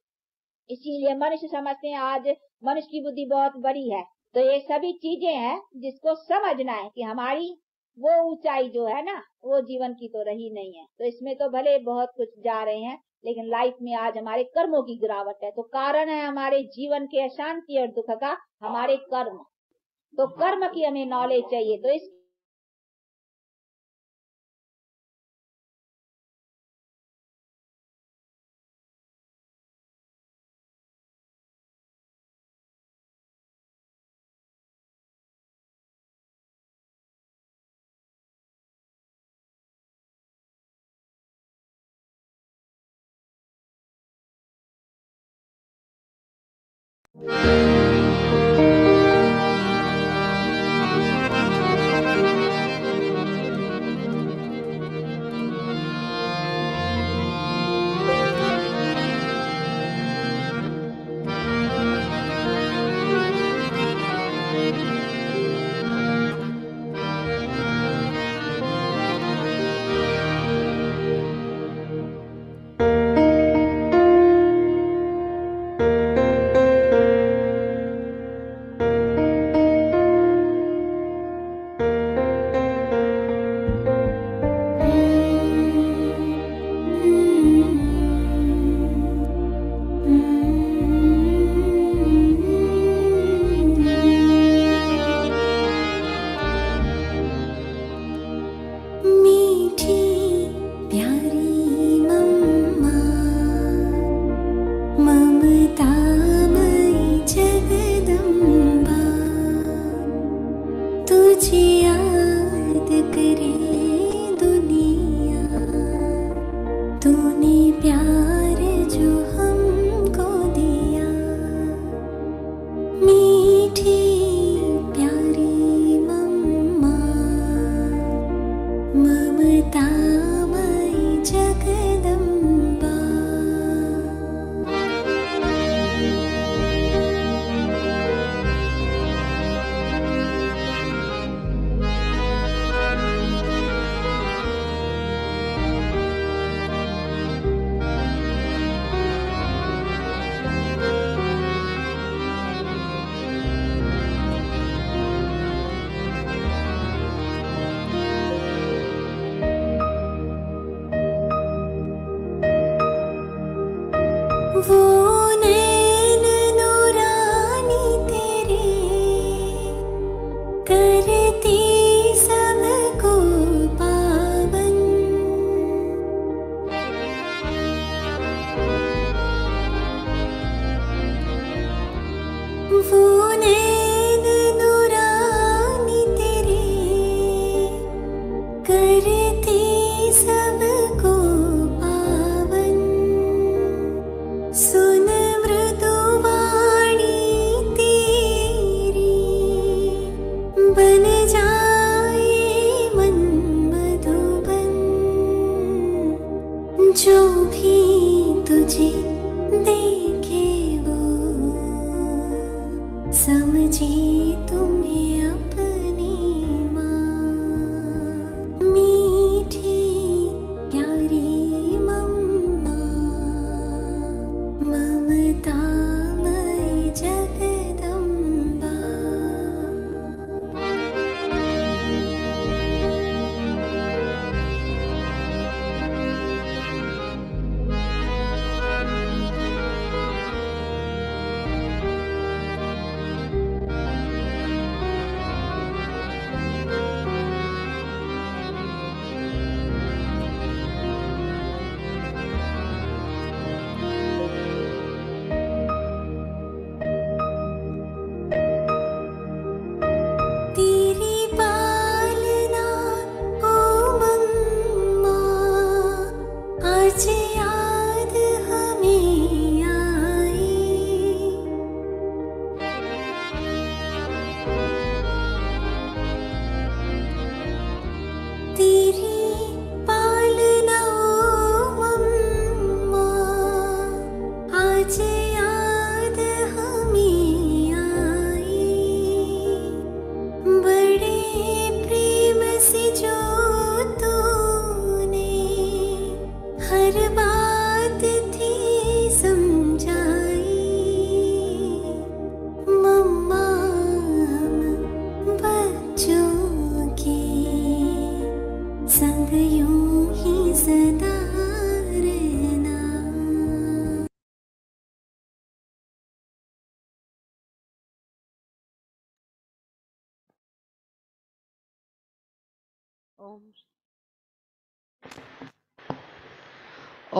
B: इसीलिए मनुष्य समझते हैं आज मनुष्य की बुद्धि बहुत बड़ी है तो ये सभी चीजें हैं जिसको समझना है कि हमारी वो ऊंचाई जो है ना वो जीवन की तो रही नहीं है तो इसमें तो भले बहुत कुछ जा रहे हैं लेकिन लाइफ में आज हमारे कर्मों की गिरावट है तो कारण है हमारे जीवन के अशांति और दुख का हमारे कर्म तो कर्म की हमें नॉलेज चाहिए तो इस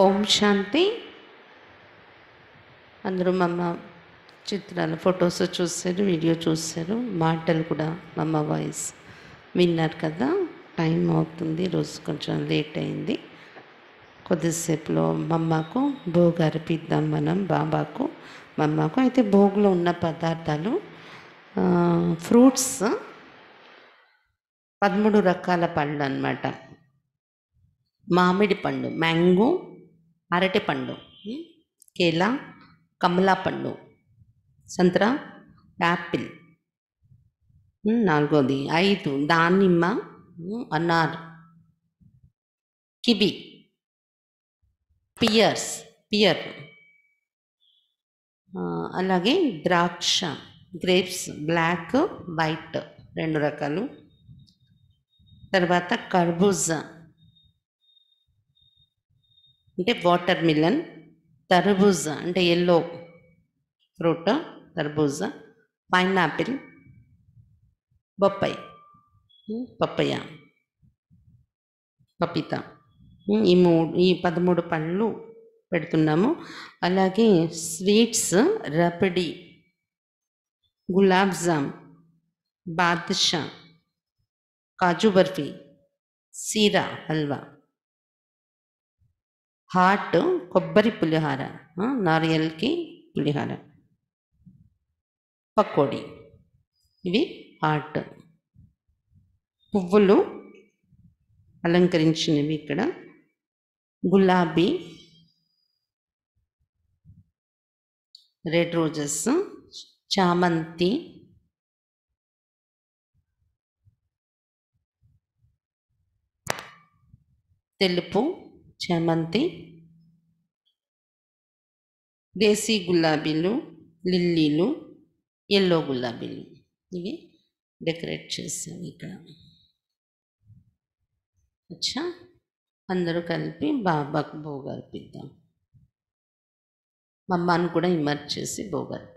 A: ఓం శాంతి అందరూ మమ్మ చిత్రాల ఫొటోస్ చూశారు వీడియో చూశారు మాటలు కూడా మమ్మ వాయిస్ విన్నారు కదా టైం అవుతుంది రోజు కొంచెం లేట్ అయింది కొద్దిసేపులో మమ్మకు భోగి అర్పిద్దాం మనం బాబాకు మమ్మకు అయితే భోగులో ఉన్న పదార్థాలు ఫ్రూట్స్ పదమూడు రకాల పళ్ళు అనమాట మామిడి పండు మ్యాంగో అరటిపండు కేలా కమలాపండు సంత్ర యాపిల్ నాలుగోది ఐదు దానిమ్మ అన్నార్ కివి పియర్స్ పియర్ అలాగే ద్రాక్ష గ్రేప్స్ బ్లాక్ వైట్ రెండు రకాలు తర్వాత కర్బూజా అంటే వాటర్ మిలన్ తర్బూజా అంటే ఎల్లో ఫ్రూట్ తర్బూజ పైనాపిల్ బొప్పాయి పప్పయ్య పపిత ఈ మూడు ఈ పదమూడు పళ్ళు పెడుతున్నాము అలాగే స్వీట్స్ రబడి గులాబ్ జామ్ బాద్షా కాజు బర్ఫీ సీరా హల్వా హాట్ కొబ్బరి పులిహార నారియల్కి పులిహార పకోడీ ఇవి హాట్ పువ్వులు అలంకరించినవి ఇక్కడ గులాబీ రెడ్ రోజెస్ చామంతి తెలుపు చామంతి దేశీ గులాబీలు లిల్లీలు ఎల్లో గులాబీలు ఇవి డెకరేట్ చేసాం ఇక్కడ అచ్చా అందరూ కలిపి బాబాకు మా మమ్మాను కూడా ఇమర్చేసి భోగార్పిద్దాం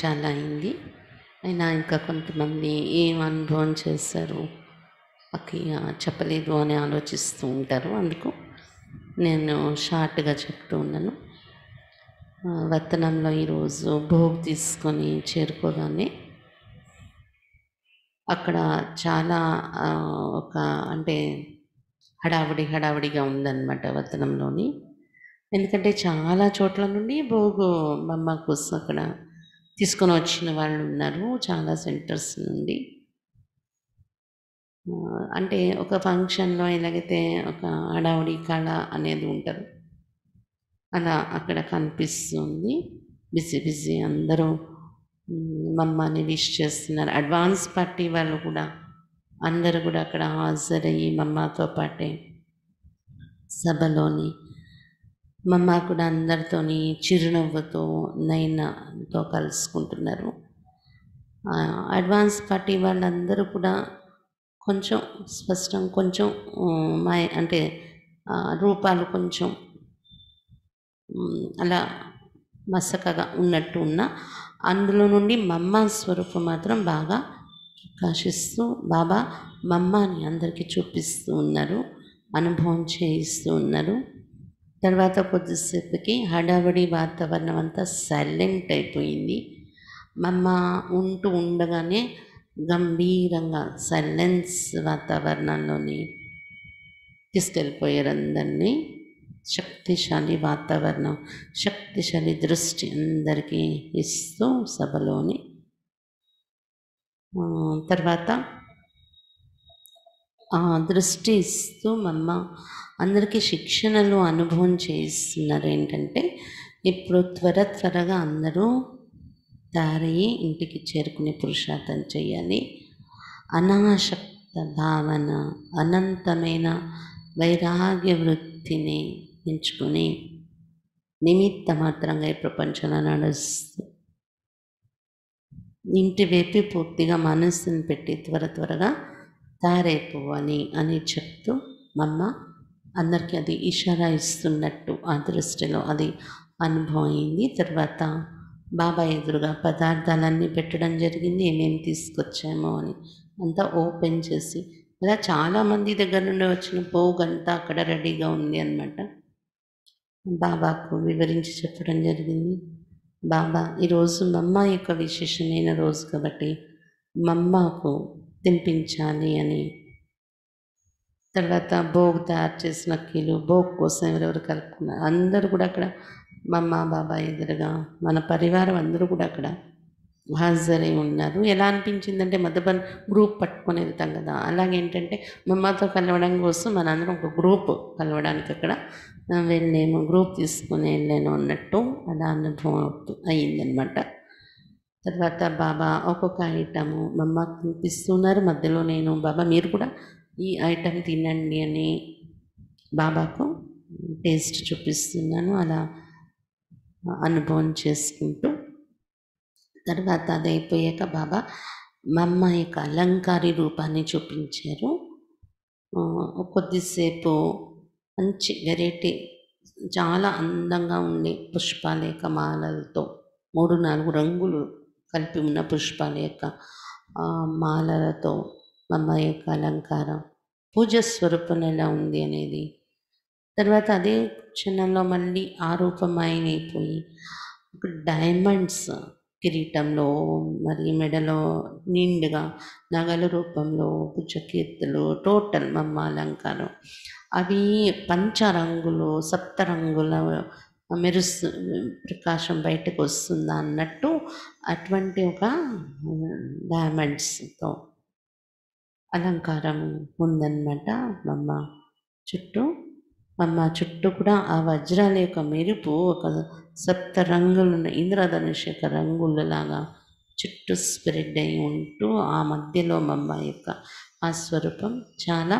A: చాలా అయింది అయినా ఇంకా కొంతమంది ఏం అనుభవం చేస్తారు మాకు చెప్పలేదు అని ఆలోచిస్తూ ఉంటారు అందుకు నేను షార్ట్గా చెప్తూ ఉన్నాను వత్తనంలో ఈరోజు భోగ్ తీసుకొని చేరుకోగానే అక్కడ చాలా ఒక అంటే హడావిడి హడావిడిగా ఉందన్నమాట వతనంలోని ఎందుకంటే చాలా చోట్ల నుండి భోగు బొమ్మ కోసం అక్కడ తీసుకొని వచ్చిన వాళ్ళు ఉన్నారు చాలా సెంటర్స్ నుండి అంటే ఒక ఫంక్షన్లో ఎలాగైతే ఒక అడావుడి కళ అనేది ఉంటారు అలా అక్కడ కనిపిస్తుంది బిజీ బిజీ అందరూ మమ్మల్ని విష్ చేస్తున్నారు అడ్వాన్స్ పార్టీ వాళ్ళు కూడా అందరూ కూడా అక్కడ హాజరయ్యి మమ్మతో పాటే సభలోని మమ్మ కూడా అందరితోని చిరునవ్వుతో నైనాతో కలుసుకుంటున్నారు అడ్వాన్స్ పార్టీ వాళ్ళందరూ కూడా కొంచెం స్పష్టం కొంచెం మా అంటే రూపాలు కొంచెం అలా మసకగా ఉన్నట్టు ఉన్న అందులో నుండి మమ్మ స్వరూపం మాత్రం బాగా ప్రకాశిస్తూ బాబా మమ్మని అందరికీ చూపిస్తూ ఉన్నారు అనుభవం చేయిస్తూ ఉన్నారు తర్వాత కొద్దిసేపుకి హడావడి వాతావరణం అంతా సైలెంట్ అయిపోయింది మమ్మ ఉంటూ ఉండగానే గంభీరంగా సైలెన్స్ వాతావరణంలోని తీసుకెళ్ళిపోయారు అందరినీ శక్తిశాలి వాతావరణం శక్తిశాలి దృష్టి అందరికీ ఇస్తూ సభలోని తర్వాత దృష్టి ఇస్తూ మమ్మ అందరికీ శిక్షణలు అనుభవం చేస్తున్నారు ఏంటంటే ఇప్పుడు త్వర త్వరగా అందరూ తయారయ్యి ఇంటికి చేరుకునే పురుషార్థం చేయాలి అనాశక్త భావన అనంతమైన వైరాగ్య వృత్తిని ఎంచుకొని నిమిత్త మాత్రంగా ఈ ప్రపంచంలో నడుస్తూ ఇంటి వేపి పూర్తిగా మనస్సును పెట్టి త్వర త్వరగా తయారైపోవాలి అని చెప్తూ మమ్మ అందరికీ అది ఇషారా ఇస్తున్నట్టు ఆ దృష్టిలో అది అనుభవం అయింది తర్వాత బాబా ఎదురుగా పదార్థాలన్నీ పెట్టడం జరిగింది ఏమేమి తీసుకొచ్చామో అని అంతా ఓపెన్ చేసి ఇలా చాలామంది దగ్గర నుండి వచ్చిన పోగంతా అక్కడ రెడీగా ఉంది అనమాట బాబాకు వివరించి చెప్పడం జరిగింది బాబా ఈరోజు మమ్మ యొక్క విశేషమైన రోజు కాబట్టి మమ్మకు తినిపించాలి అని తర్వాత భోగ్ తయారు చేసిన కీలు భోగ్ కోసం ఎవరెవరు కలుపుకున్నారు అందరూ కూడా అక్కడ అమ్మ బాబాయ్ ఎదురుగా మన పరివారం అందరూ కూడా అక్కడ హాజరై ఉన్నారు ఎలా అనిపించిందంటే మధుబన్ గ్రూప్ పట్టుకునే విధంగా కదా అలాగేంటంటే మమ్మతో కలవడం కోసం మనందరం ఒక గ్రూప్ కలవడానికి అక్కడ వెళ్ళాము గ్రూప్ తీసుకుని వెళ్ళాను అన్నట్టు అలా అనుభవం అయ్యిందనమాట తర్వాత బాబా ఒక్కొక్క ఐటము మమ్మ కనిపిస్తున్నారు మధ్యలో నేను బాబా మీరు కూడా ఈ ఐటెం తినండి అని బాబాకు టేస్ట్ చూపిస్తున్నాను అలా అనుభవం చేసుకుంటూ తర్వాత అది అయిపోయాక బాబా మా యొక్క అలంకారి రూపాన్ని చూపించారు కొద్దిసేపు మంచి వెరైటీ చాలా అందంగా ఉండే పుష్పాల యొక్క మాలలతో మూడు నాలుగు రంగులు కలిపి ఉన్న పుష్పాల యొక్క మాలలతో మా అమ్మాయి యొక్క అలంకారం పూజ స్వరూపం ఎలా ఉంది అనేది తర్వాత అదే క్షణంలో మళ్ళీ ఆ రూపం ఆయనైపోయి ఒక డైమండ్స్ కిరీటంలో మరి మెడలో నిండుగా నగల రూపంలో పుచ్చకీర్తులు టోటల్ మమ్మ అలంకారం అవి పంచరంగులు సప్తరంగుల మెరుస్తు ప్రకాశం బయటకు వస్తుందా అన్నట్టు అటువంటి ఒక డైమండ్స్తో అలంకారం ఉందన్నమాట మమ్మ చుట్టూ మమ్మ చుట్టూ కూడా ఆ వజ్రాల యొక్క మెరుపు ఒక సప్త రంగులున్న ఇంద్రధనుష్ యొక్క రంగులలాగా చుట్టూ స్ప్రెడ్ అయి ఉంటూ ఆ మధ్యలో మమ్మ యొక్క ఆ స్వరూపం చాలా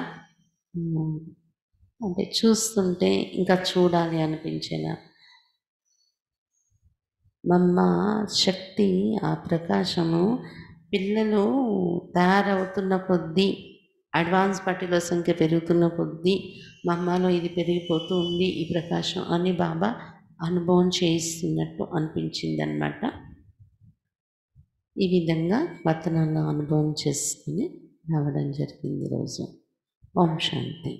A: అంటే చూస్తుంటే ఇంకా చూడాలి అనిపించేలా మమ్మ శక్తి ఆ ప్రకాశము పిల్లలు తయారవుతున్న కొద్దీ అడ్వాన్స్ పార్టీల సంఖ్య పెరుగుతున్న కొద్దీ మా అమ్మలో ఇది పెరిగిపోతూ ఉంది ఈ ప్రకాశం అని బాబా అనుభవం చేయిస్తున్నట్టు అనిపించింది అనమాట ఈ విధంగా పతనాల్లో అనుభవం చేసుకుని రావడం జరిగింది ఈరోజు ఓం శాంతి